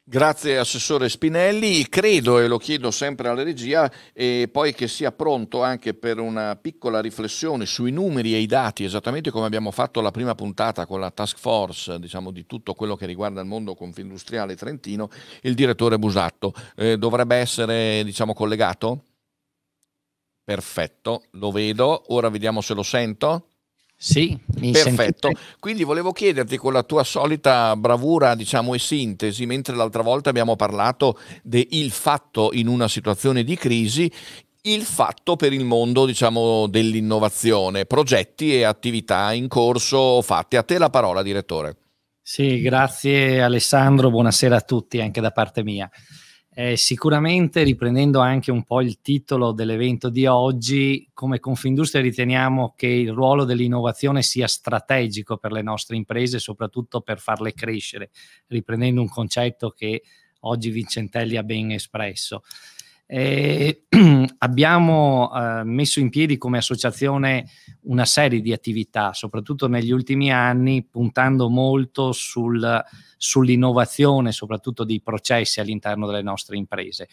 Grazie Assessore Spinelli, credo e lo chiedo sempre alla regia e poi che sia pronto anche per una piccola riflessione sui numeri e i dati, esattamente come abbiamo fatto la prima puntata con la task force diciamo, di tutto quello che riguarda il mondo confindustriale trentino, il direttore Busatto. Eh, dovrebbe essere diciamo, collegato? Perfetto, lo vedo, ora vediamo se lo sento. Sì, perfetto. Senti... Quindi volevo chiederti con la tua solita bravura, diciamo, e sintesi, mentre l'altra volta abbiamo parlato del fatto in una situazione di crisi, il fatto per il mondo, diciamo, dell'innovazione, progetti e attività in corso fatte. A te la parola, direttore. Sì, grazie Alessandro, buonasera a tutti anche da parte mia. Eh, sicuramente, riprendendo anche un po' il titolo dell'evento di oggi, come Confindustria riteniamo che il ruolo dell'innovazione sia strategico per le nostre imprese, soprattutto per farle crescere, riprendendo un concetto che oggi Vincentelli ha ben espresso. Eh, abbiamo eh, messo in piedi come associazione una serie di attività, soprattutto negli ultimi anni, puntando molto sul, sull'innovazione, soprattutto dei processi all'interno delle nostre imprese.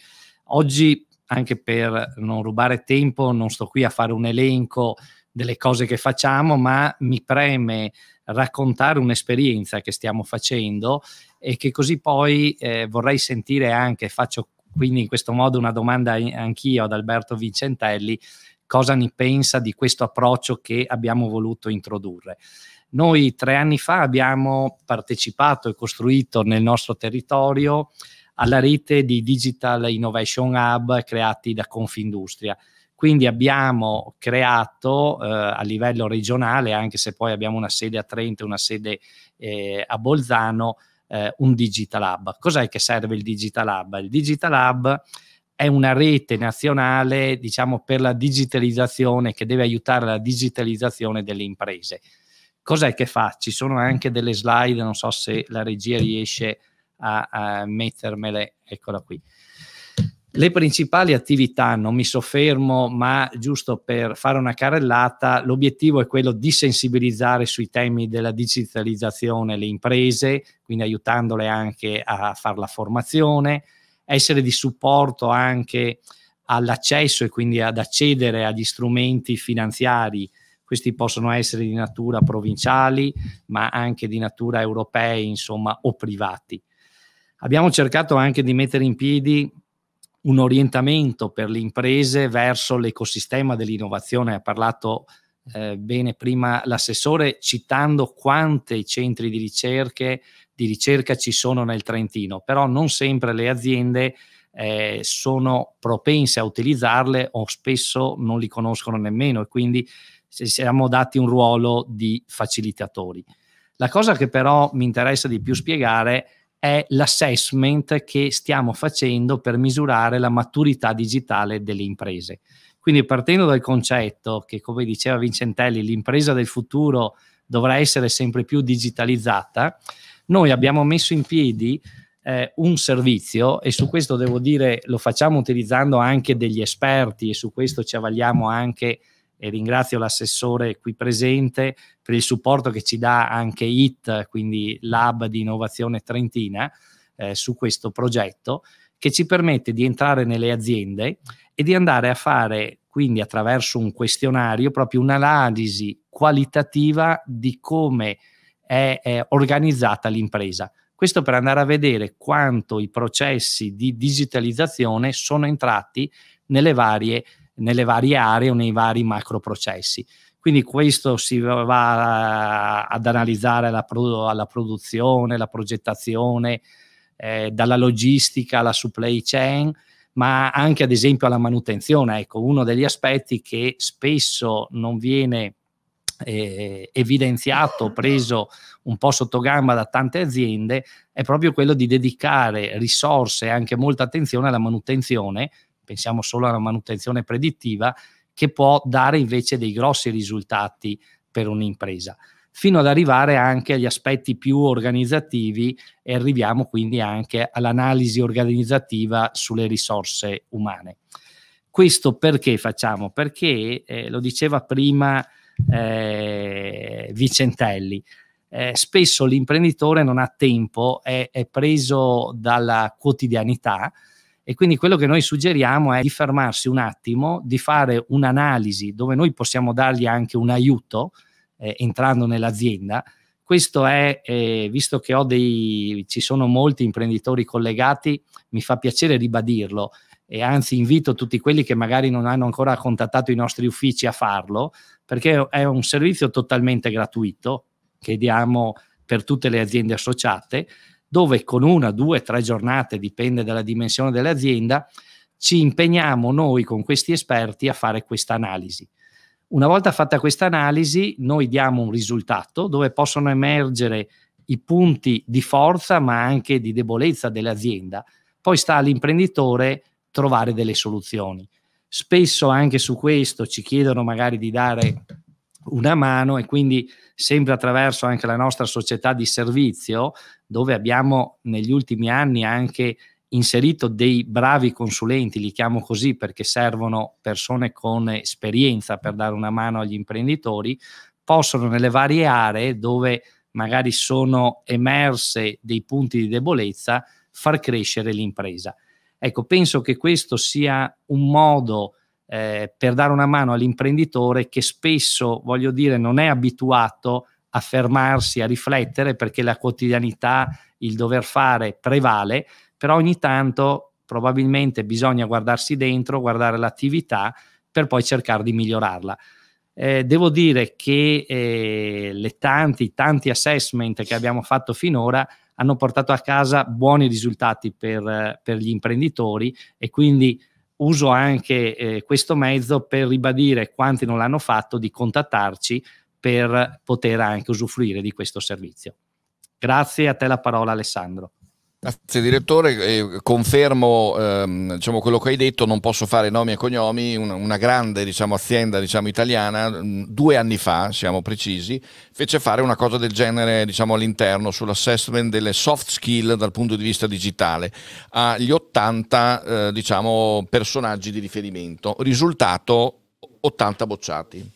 Oggi, anche per non rubare tempo, non sto qui a fare un elenco delle cose che facciamo, ma mi preme raccontare un'esperienza che stiamo facendo e che così poi eh, vorrei sentire anche, faccio quindi in questo modo una domanda anch'io ad Alberto Vincentelli, cosa ne pensa di questo approccio che abbiamo voluto introdurre? Noi tre anni fa abbiamo partecipato e costruito nel nostro territorio alla rete di Digital Innovation Hub creati da Confindustria. Quindi abbiamo creato eh, a livello regionale, anche se poi abbiamo una sede a Trento e una sede eh, a Bolzano, eh, un Digital Hub. Cos'è che serve il Digital Hub? Il Digital Hub è una rete nazionale, diciamo, per la digitalizzazione che deve aiutare la digitalizzazione delle imprese. Cos'è che fa? Ci sono anche delle slide, non so se la regia riesce a, a mettermele, eccola qui. Le principali attività, non mi soffermo, ma giusto per fare una carrellata, l'obiettivo è quello di sensibilizzare sui temi della digitalizzazione le imprese, quindi aiutandole anche a fare la formazione, essere di supporto anche all'accesso e quindi ad accedere agli strumenti finanziari. Questi possono essere di natura provinciali, ma anche di natura europei, insomma, o privati. Abbiamo cercato anche di mettere in piedi un orientamento per le imprese verso l'ecosistema dell'innovazione. Ha parlato eh, bene prima l'assessore citando quante centri di, ricerche, di ricerca ci sono nel Trentino, però non sempre le aziende eh, sono propense a utilizzarle o spesso non li conoscono nemmeno e quindi ci siamo dati un ruolo di facilitatori. La cosa che però mi interessa di più spiegare è è l'assessment che stiamo facendo per misurare la maturità digitale delle imprese. Quindi partendo dal concetto che, come diceva Vincentelli, l'impresa del futuro dovrà essere sempre più digitalizzata, noi abbiamo messo in piedi eh, un servizio e su questo devo dire lo facciamo utilizzando anche degli esperti e su questo ci avvaliamo anche e ringrazio l'assessore qui presente per il supporto che ci dà anche IT, quindi Lab di Innovazione Trentina, eh, su questo progetto che ci permette di entrare nelle aziende e di andare a fare quindi attraverso un questionario proprio un'analisi qualitativa di come è, è organizzata l'impresa. Questo per andare a vedere quanto i processi di digitalizzazione sono entrati nelle varie aziende nelle varie aree o nei vari macro processi. Quindi questo si va ad analizzare alla, produ- alla produzione, la progettazione, eh, dalla logistica alla supply chain, ma anche ad esempio alla manutenzione. Ecco, uno degli aspetti che spesso non viene eh, evidenziato, preso un po' sotto gamba da tante aziende, è proprio quello di dedicare risorse e anche molta attenzione alla manutenzione pensiamo solo alla manutenzione predittiva, che può dare invece dei grossi risultati per un'impresa, fino ad arrivare anche agli aspetti più organizzativi e arriviamo quindi anche all'analisi organizzativa sulle risorse umane. Questo perché facciamo? Perché, eh, lo diceva prima eh, Vicentelli, eh, spesso l'imprenditore non ha tempo, è, è preso dalla quotidianità, e quindi quello che noi suggeriamo è di fermarsi un attimo, di fare un'analisi dove noi possiamo dargli anche un aiuto eh, entrando nell'azienda. Questo è, eh, visto che dei, ci sono molti imprenditori collegati, mi fa piacere ribadirlo e anzi invito tutti quelli che magari non hanno ancora contattato i nostri uffici a farlo, perché è un servizio totalmente gratuito che diamo per tutte le aziende associate dove con una, due, tre giornate, dipende dalla dimensione dell'azienda, ci impegniamo noi con questi esperti a fare questa analisi. Una volta fatta questa analisi, noi diamo un risultato dove possono emergere i punti di forza ma anche di debolezza dell'azienda. Poi sta all'imprenditore trovare delle soluzioni. Spesso anche su questo ci chiedono magari di dare una mano e quindi sempre attraverso anche la nostra società di servizio, dove abbiamo negli ultimi anni anche inserito dei bravi consulenti, li chiamo così perché servono persone con esperienza per dare una mano agli imprenditori, possono nelle varie aree dove magari sono emerse dei punti di debolezza far crescere l'impresa. Ecco, penso che questo sia un modo eh, per dare una mano all'imprenditore che spesso, voglio dire, non è abituato a fermarsi, a riflettere, perché la quotidianità, il dover fare prevale, però ogni tanto probabilmente bisogna guardarsi dentro, guardare l'attività per poi cercare di migliorarla. Eh, devo dire che eh, le tanti, tanti assessment che abbiamo fatto finora hanno portato a casa buoni risultati per, per gli imprenditori e quindi uso anche eh, questo mezzo per ribadire quanti non l'hanno fatto di contattarci per poter anche usufruire di questo servizio. Grazie, a te la parola Alessandro. Grazie direttore, eh, confermo ehm, diciamo, quello che hai detto, non posso fare nomi e cognomi, una, una grande diciamo, azienda diciamo, italiana mm, due anni fa, siamo precisi, fece fare una cosa del genere diciamo, all'interno sull'assessment delle soft skill dal punto di vista digitale agli 80 eh, diciamo, personaggi di riferimento, risultato 80 bocciati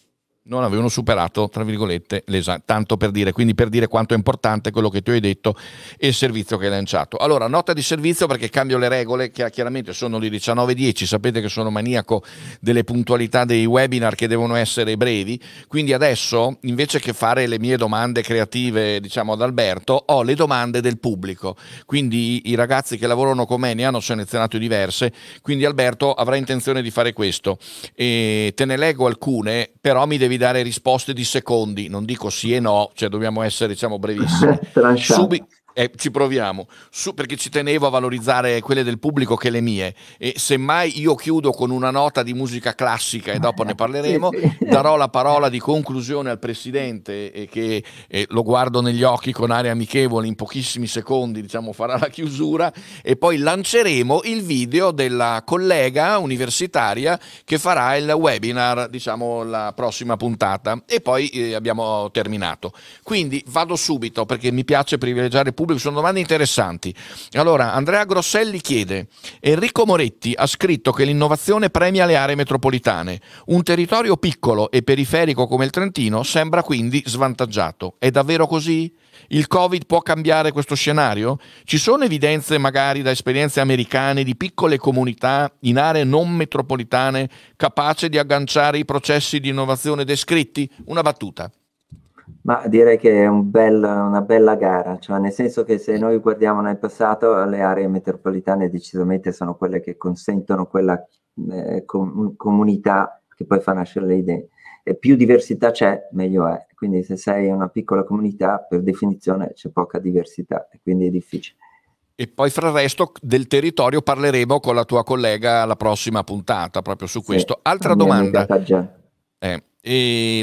non avevano superato, tra virgolette, l'esame, tanto per dire, quindi per dire quanto è importante quello che tu hai detto e il servizio che hai lanciato. Allora, nota di servizio perché cambio le regole, che chiaramente sono le 19.10, sapete che sono maniaco delle puntualità dei webinar che devono essere brevi, quindi adesso invece che fare le mie domande creative, diciamo, ad Alberto, ho le domande del pubblico, quindi i ragazzi che lavorano con me ne hanno selezionate diverse, quindi Alberto avrà intenzione di fare questo e te ne leggo alcune, però mi devi devi dare risposte di secondi, non dico sì e no, cioè dobbiamo essere diciamo brevissimi. Subi- eh, ci proviamo, Su, perché ci tenevo a valorizzare quelle del pubblico che le mie. E semmai io chiudo con una nota di musica classica e dopo ne parleremo, darò la parola di conclusione al Presidente e eh, che eh, lo guardo negli occhi con aria amichevole in pochissimi secondi, diciamo, farà la chiusura e poi lanceremo il video della collega universitaria che farà il webinar, diciamo, la prossima puntata e poi eh, abbiamo terminato. Quindi vado subito perché mi piace privilegiare pubblico pubblico, sono domande interessanti. Allora, Andrea Grosselli chiede, Enrico Moretti ha scritto che l'innovazione premia le aree metropolitane, un territorio piccolo e periferico come il Trentino sembra quindi svantaggiato. È davvero così? Il Covid può cambiare questo scenario? Ci sono evidenze magari da esperienze americane di piccole comunità in aree non metropolitane capace di agganciare i processi di innovazione descritti? Una battuta. Ma direi che è un bel, una bella gara, cioè nel senso che se noi guardiamo nel passato le aree metropolitane decisamente sono quelle che consentono quella eh, com- comunità che poi fa nascere le idee. E più diversità c'è, meglio è. Quindi se sei una piccola comunità, per definizione c'è poca diversità e quindi è difficile. E poi fra il resto del territorio parleremo con la tua collega alla prossima puntata proprio su questo. Sì, Altra domanda. Eh,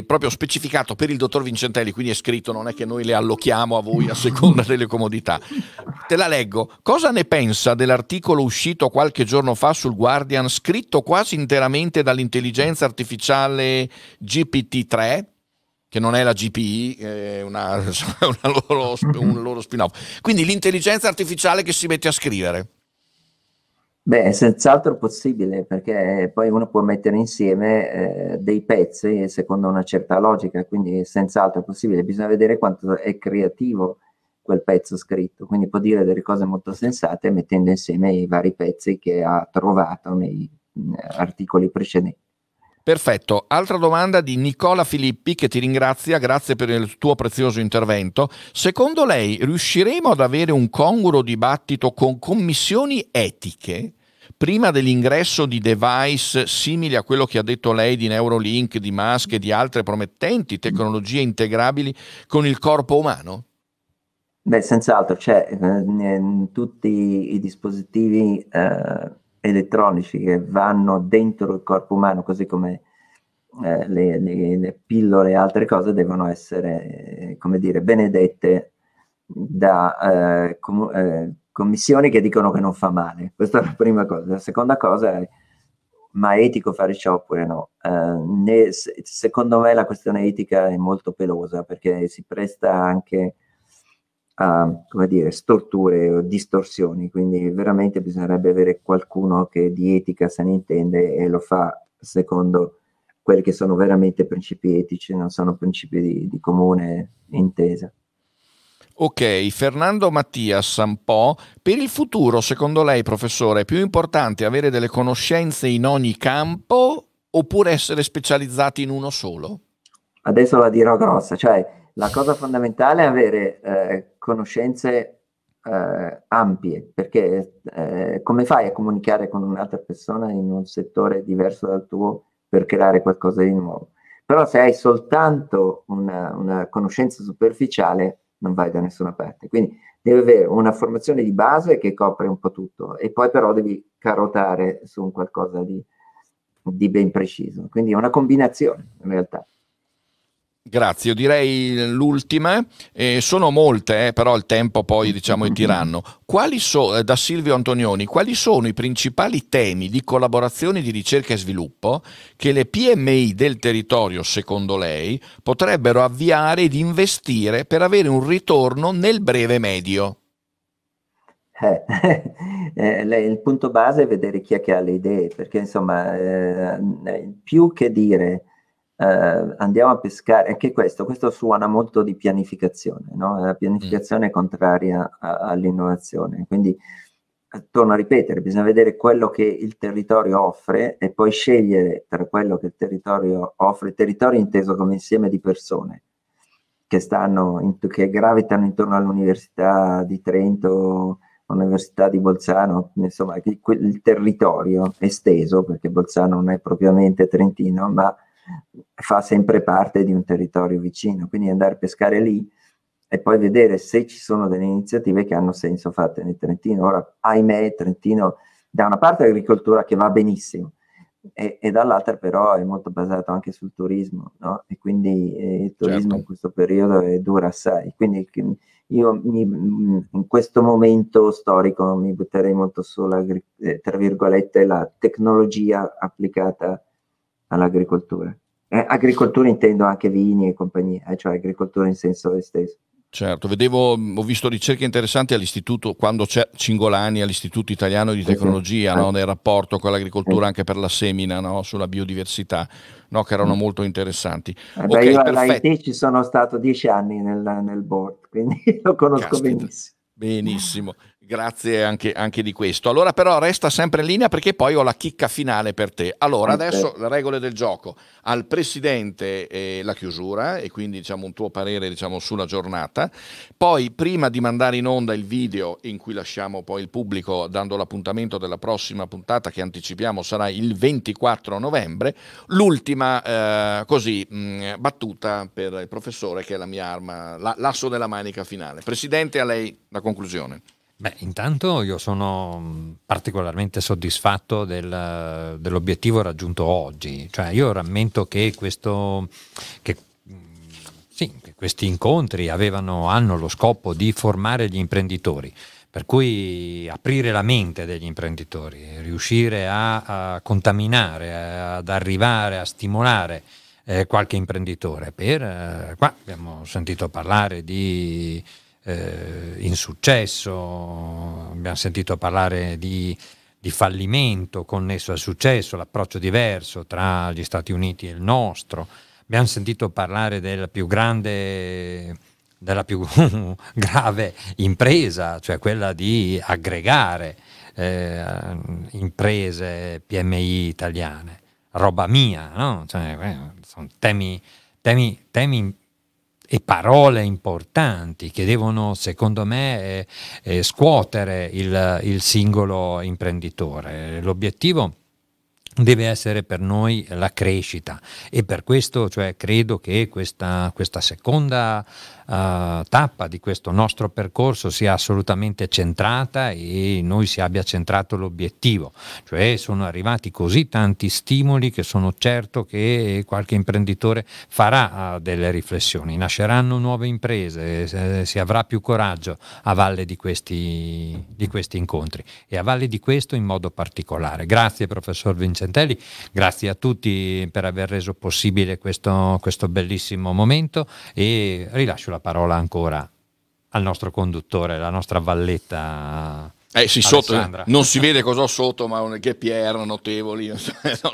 proprio specificato per il dottor Vincentelli, quindi è scritto, non è che noi le allochiamo a voi a seconda delle comodità. Te la leggo. Cosa ne pensa dell'articolo uscito qualche giorno fa sul Guardian, scritto quasi interamente dall'intelligenza artificiale GPT-3? che non è la GPI, è una, una loro, un loro spin-off. Quindi l'intelligenza artificiale che si mette a scrivere. Beh, è senz'altro possibile perché poi uno può mettere insieme eh, dei pezzi secondo una certa logica, quindi è senz'altro possibile, bisogna vedere quanto è creativo quel pezzo scritto, quindi può dire delle cose molto sensate mettendo insieme i vari pezzi che ha trovato nei mm, articoli precedenti. Perfetto, altra domanda di Nicola Filippi che ti ringrazia, grazie per il tuo prezioso intervento. Secondo lei riusciremo ad avere un congruo dibattito con commissioni etiche prima dell'ingresso di device simili a quello che ha detto lei di Neurolink, di Musk e di altre promettenti tecnologie integrabili con il corpo umano? Beh, senz'altro, cioè, eh, tutti i dispositivi... Eh elettronici che vanno dentro il corpo umano, così come eh, le, le, le, pillole e altre cose devono essere, eh, come dire, benedette da eh, com- eh, commissioni che dicono che non fa male. Questa è la prima cosa. La seconda cosa è, ma è etico fare ciò oppure no? Eh, ne, se, secondo me la questione etica è molto pelosa perché si presta anche a come dire, storture o distorsioni, quindi veramente bisognerebbe avere qualcuno che di etica se ne intende e lo fa secondo quelli che sono veramente principi etici, non sono principi di, di comune intesa. Ok, Fernando Mattia Sampo, per il futuro secondo lei professore è più importante avere delle conoscenze in ogni campo oppure essere specializzati in uno solo? Adesso la dirò grossa, cioè la cosa fondamentale è avere eh, conoscenze eh, ampie, perché eh, come fai a comunicare con un'altra persona in un settore diverso dal tuo per creare qualcosa di nuovo? Però se hai soltanto una, una conoscenza superficiale non vai da nessuna parte. Quindi devi avere una formazione di base che copre un po' tutto e poi però devi carotare su un qualcosa di, di ben preciso. Quindi è una combinazione in realtà. Grazie, io direi l'ultima, eh, sono molte, eh, però il tempo poi diciamo è tiranno. Quali so, eh, da Silvio Antonioni, quali sono i principali temi di collaborazione di ricerca e sviluppo che le PMI del territorio, secondo lei, potrebbero avviare ed investire per avere un ritorno nel breve medio? Eh, eh, il punto base è vedere chi è che ha le idee, perché insomma, eh, più che dire eh, andiamo a pescare, anche questo, questo suona molto di pianificazione, no? la mm. pianificazione è contraria a, all'innovazione, quindi eh, torno a ripetere, bisogna vedere quello che il territorio offre e poi scegliere tra quello che il territorio offre, il territorio inteso come insieme di persone che, stanno in, che gravitano intorno all'Università di Trento, l'Università di Bolzano, insomma il territorio esteso, perché Bolzano non è propriamente trentino, ma fa sempre parte di un territorio vicino, quindi andare a pescare lì e poi vedere se ci sono delle iniziative che hanno senso fatte nel Trentino. Ora, ahimè, Trentino da una parte l'agricoltura che va benissimo e, e, dall'altra però è molto basato anche sul turismo, no? E quindi eh, il certo. turismo certo. in questo periodo è dura assai. Quindi io mi, mm, in questo momento storico mi butterei molto sulla, eh, tra virgolette, la tecnologia applicata all'agricoltura. Eh, agricoltura intendo anche vini e compagnie, eh, cioè agricoltura in senso esteso. Certo, vedevo, mm, ho visto ricerche interessanti all'istituto, quando c'è Cingolani, all'Istituto Italiano di Tecnologia, no? Eh. nel rapporto con l'agricoltura eh. anche per la semina, no? sulla biodiversità, no? che erano mm. molto interessanti. Vabbè, eh, okay, io all'IT ci sono stato dieci anni nel, nel board, quindi lo conosco Caspita. benissimo. Benissimo. Grazie anche, anche, di questo. Allora però resta sempre in linea perché poi ho la chicca finale per te. Allora adesso le regole del gioco. Al Presidente eh, la chiusura e quindi diciamo, un tuo parere diciamo, sulla giornata. Poi prima di mandare in onda il video in cui lasciamo poi il pubblico dando l'appuntamento della prossima puntata che anticipiamo sarà il 24 novembre, l'ultima eh, così mh, battuta per il professore che è la mia arma, l'asso della manica finale. Presidente a lei la conclusione. Beh, intanto io sono particolarmente soddisfatto del, dell'obiettivo raggiunto oggi. Cioè, io rammento che, questo, che, sì, questi incontri avevano, hanno lo scopo di formare gli imprenditori. Per cui aprire la mente degli imprenditori, riuscire a, a contaminare, ad arrivare, a stimolare eh, qualche imprenditore. Per, eh, qua abbiamo sentito parlare di eh, insuccesso, abbiamo sentito parlare di, di fallimento connesso al successo, l'approccio diverso tra gli Stati Uniti e il nostro, abbiamo sentito parlare della più grande della più grave impresa, cioè quella di aggregare eh, imprese PMI italiane, roba mia, no? cioè, eh, sono temi, temi, temi e parole importanti che devono, secondo me, eh, eh, scuotere il, il singolo imprenditore. L'obiettivo deve essere per noi la crescita e per questo cioè, credo che questa, questa seconda eh, tappa di questo nostro percorso sia assolutamente centrata e noi si abbia centrato l'obiettivo, cioè sono arrivati così tanti stimoli che sono certo che qualche imprenditore farà eh, delle riflessioni, nasceranno nuove imprese, eh, si avrà più coraggio a valle di questi, di questi incontri e a valle di questo in modo particolare. Grazie professor Vincentelli, grazie a tutti per aver reso possibile questo, questo bellissimo momento e rilascio la parola ancora al nostro conduttore, la nostra valletta eh sì, sotto, eh, non si vede cosa ho sotto, ma un, che PR notevoli, non,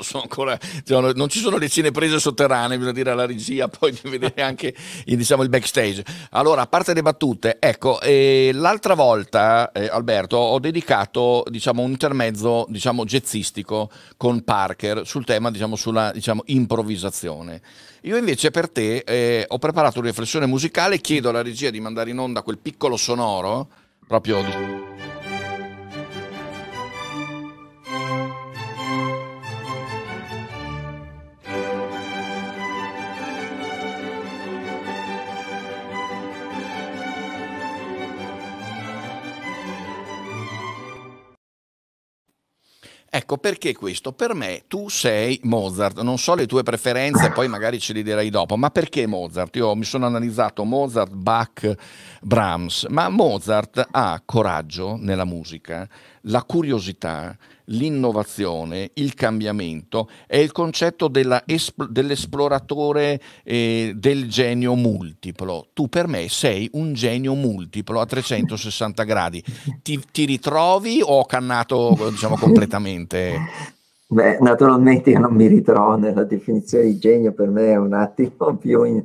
so ancora, cioè, non ci sono le cine prese sotterranee, bisogna dire alla regia, poi di vedere anche diciamo, il backstage. Allora, a parte le battute, ecco, eh, l'altra volta, eh, Alberto, ho dedicato diciamo, un intermezzo diciamo, jazzistico con Parker sul tema diciamo, sulla diciamo, improvvisazione. Io invece per te eh, ho preparato una riflessione musicale, chiedo alla regia di mandare in onda quel piccolo sonoro, proprio... Di... Ecco perché questo, per me tu sei Mozart, non so le tue preferenze, poi magari ce le dirai dopo, ma perché Mozart? Io mi sono analizzato Mozart, Bach, Brahms, ma Mozart ha coraggio nella musica, la curiosità, l'innovazione, il cambiamento, è il concetto dell'esploratore eh, del genio multiplo. Tu per me sei un genio multiplo a 360 gradi. Ti, ti ritrovi o ho cannato diciamo, completamente? Beh, naturalmente io non mi ritrovo nella definizione di genio, per me è un attimo più... In,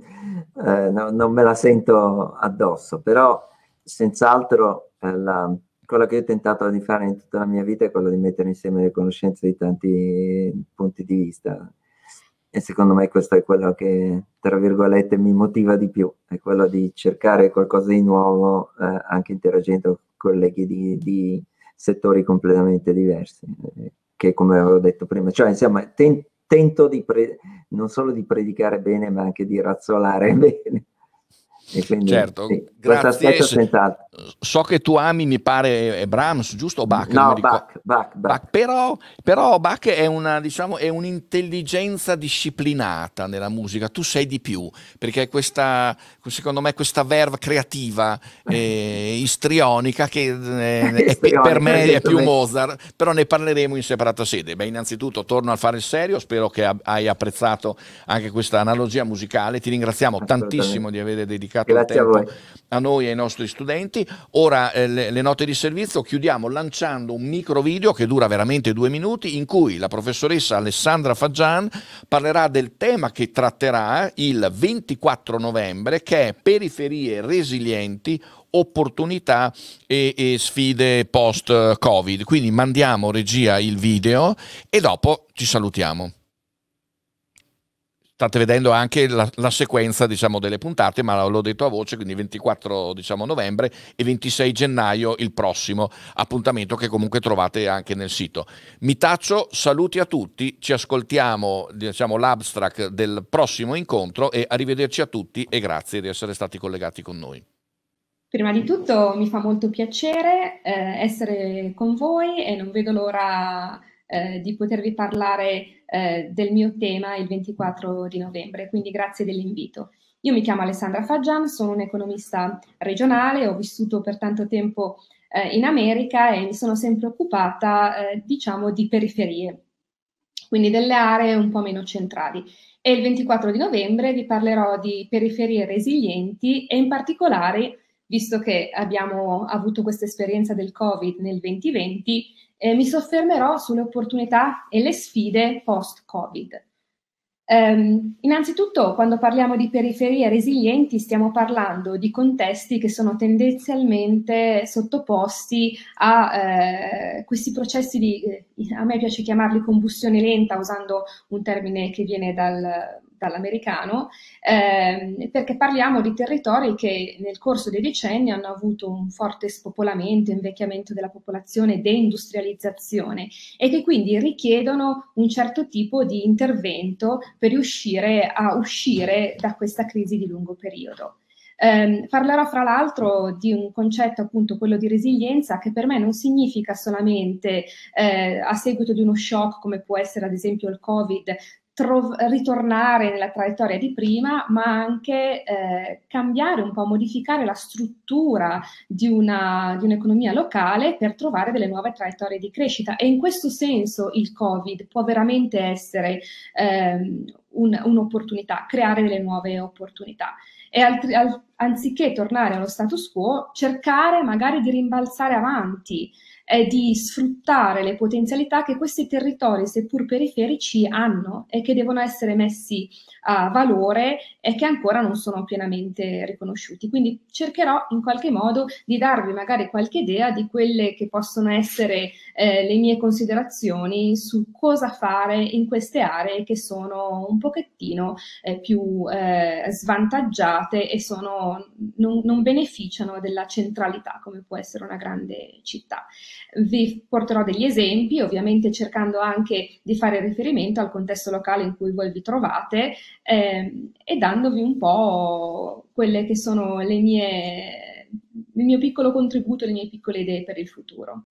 eh, no, non me la sento addosso, però senz'altro eh, la, quello che ho tentato di fare in tutta la mia vita è quello di mettere insieme le conoscenze di tanti punti di vista. E secondo me questo è quello che, tra virgolette, mi motiva di più, è quello di cercare qualcosa di nuovo, eh, anche interagendo con colleghi di, di, settori completamente diversi, eh, che come avevo detto prima, cioè insomma ten- tento di pre- non solo di predicare bene, ma anche di razzolare bene. E quindi, certo, sì, grazie. So che tu ami, mi pare, Brahms, giusto? Bach? No, Bach, Bach, Bach. Bach, Però, però Bach è, una, diciamo, è un'intelligenza disciplinata nella musica, tu sei di più, perché questa, secondo me questa verve creativa eh, istrionica che eh, istrionica, per me è più Mozart, però ne parleremo in separata sede. Beh, innanzitutto torno a fare il serio, spero che hai apprezzato anche questa analogia musicale, ti ringraziamo tantissimo di aver dedicato dedicato Grazie il tempo a, a, noi e ai nostri studenti. Ora eh, le, le, note di servizio chiudiamo lanciando un micro video che dura veramente due minuti in cui la professoressa Alessandra Fagian parlerà del tema che tratterà il 24 novembre che è periferie resilienti opportunità e, e sfide post-Covid. Quindi mandiamo regia il video e dopo ci salutiamo state vedendo anche la, la sequenza diciamo, delle puntate, ma l'ho detto a voce, quindi 24 diciamo, novembre e 26 gennaio il prossimo appuntamento che comunque trovate anche nel sito. Mi taccio, saluti a tutti, ci ascoltiamo diciamo, l'abstract del prossimo incontro e arrivederci a tutti e grazie di essere stati collegati con noi. Prima di tutto mi fa molto piacere eh, essere con voi e non vedo l'ora eh, di potervi parlare eh, del mio tema il 24 di novembre, quindi grazie dell'invito. Io mi chiamo Alessandra Faggian, sono un'economista regionale, ho vissuto per tanto tempo eh, in America e mi sono sempre occupata, eh, diciamo, di periferie, quindi delle aree un po' meno centrali. E il 24 di novembre vi parlerò di periferie resilienti e in particolare, visto che abbiamo avuto questa esperienza del Covid nel 2020, eh, mi soffermerò sulle opportunità e le sfide post-Covid. Um, innanzitutto, quando parliamo di periferie resilienti, stiamo parlando di contesti che sono tendenzialmente sottoposti a eh, questi processi di, eh, a me piace chiamarli combustione lenta, usando un termine che viene dal, dall'americano, ehm, perché parliamo di territori che nel corso dei decenni hanno avuto un forte spopolamento, invecchiamento della popolazione, deindustrializzazione e che quindi richiedono un certo tipo di intervento per riuscire a uscire da questa crisi di lungo periodo. Eh, parlerò fra l'altro di un concetto, appunto quello di resilienza, che per me non significa solamente eh, a seguito di uno shock come può essere ad esempio il Covid trov- ritornare nella traiettoria di prima, ma anche eh, cambiare un po', modificare la struttura di, una, di un'economia locale per trovare delle nuove traiettorie di crescita. E in questo senso il Covid può veramente essere ehm, un, un'opportunità, creare delle nuove opportunità. E altri, al, anziché tornare allo status quo, cercare magari di rimbalzare avanti è di sfruttare le potenzialità che questi territori, seppur periferici, hanno e che devono essere messi uh, valore e che ancora non sono pienamente riconosciuti. Quindi cercherò in qualche modo di darvi magari qualche idea di quelle che possono essere eh, le mie considerazioni su cosa fare in queste aree che sono un pochettino eh, più eh, svantaggiate e sono, non, non beneficiano della centralità come può essere una grande città. Vi porterò degli esempi, ovviamente cercando anche di fare riferimento al contesto locale in cui voi vi trovate eh, e dandovi un po' quelle che sono le mie, il mio piccolo contributo, le mie piccole idee per il futuro.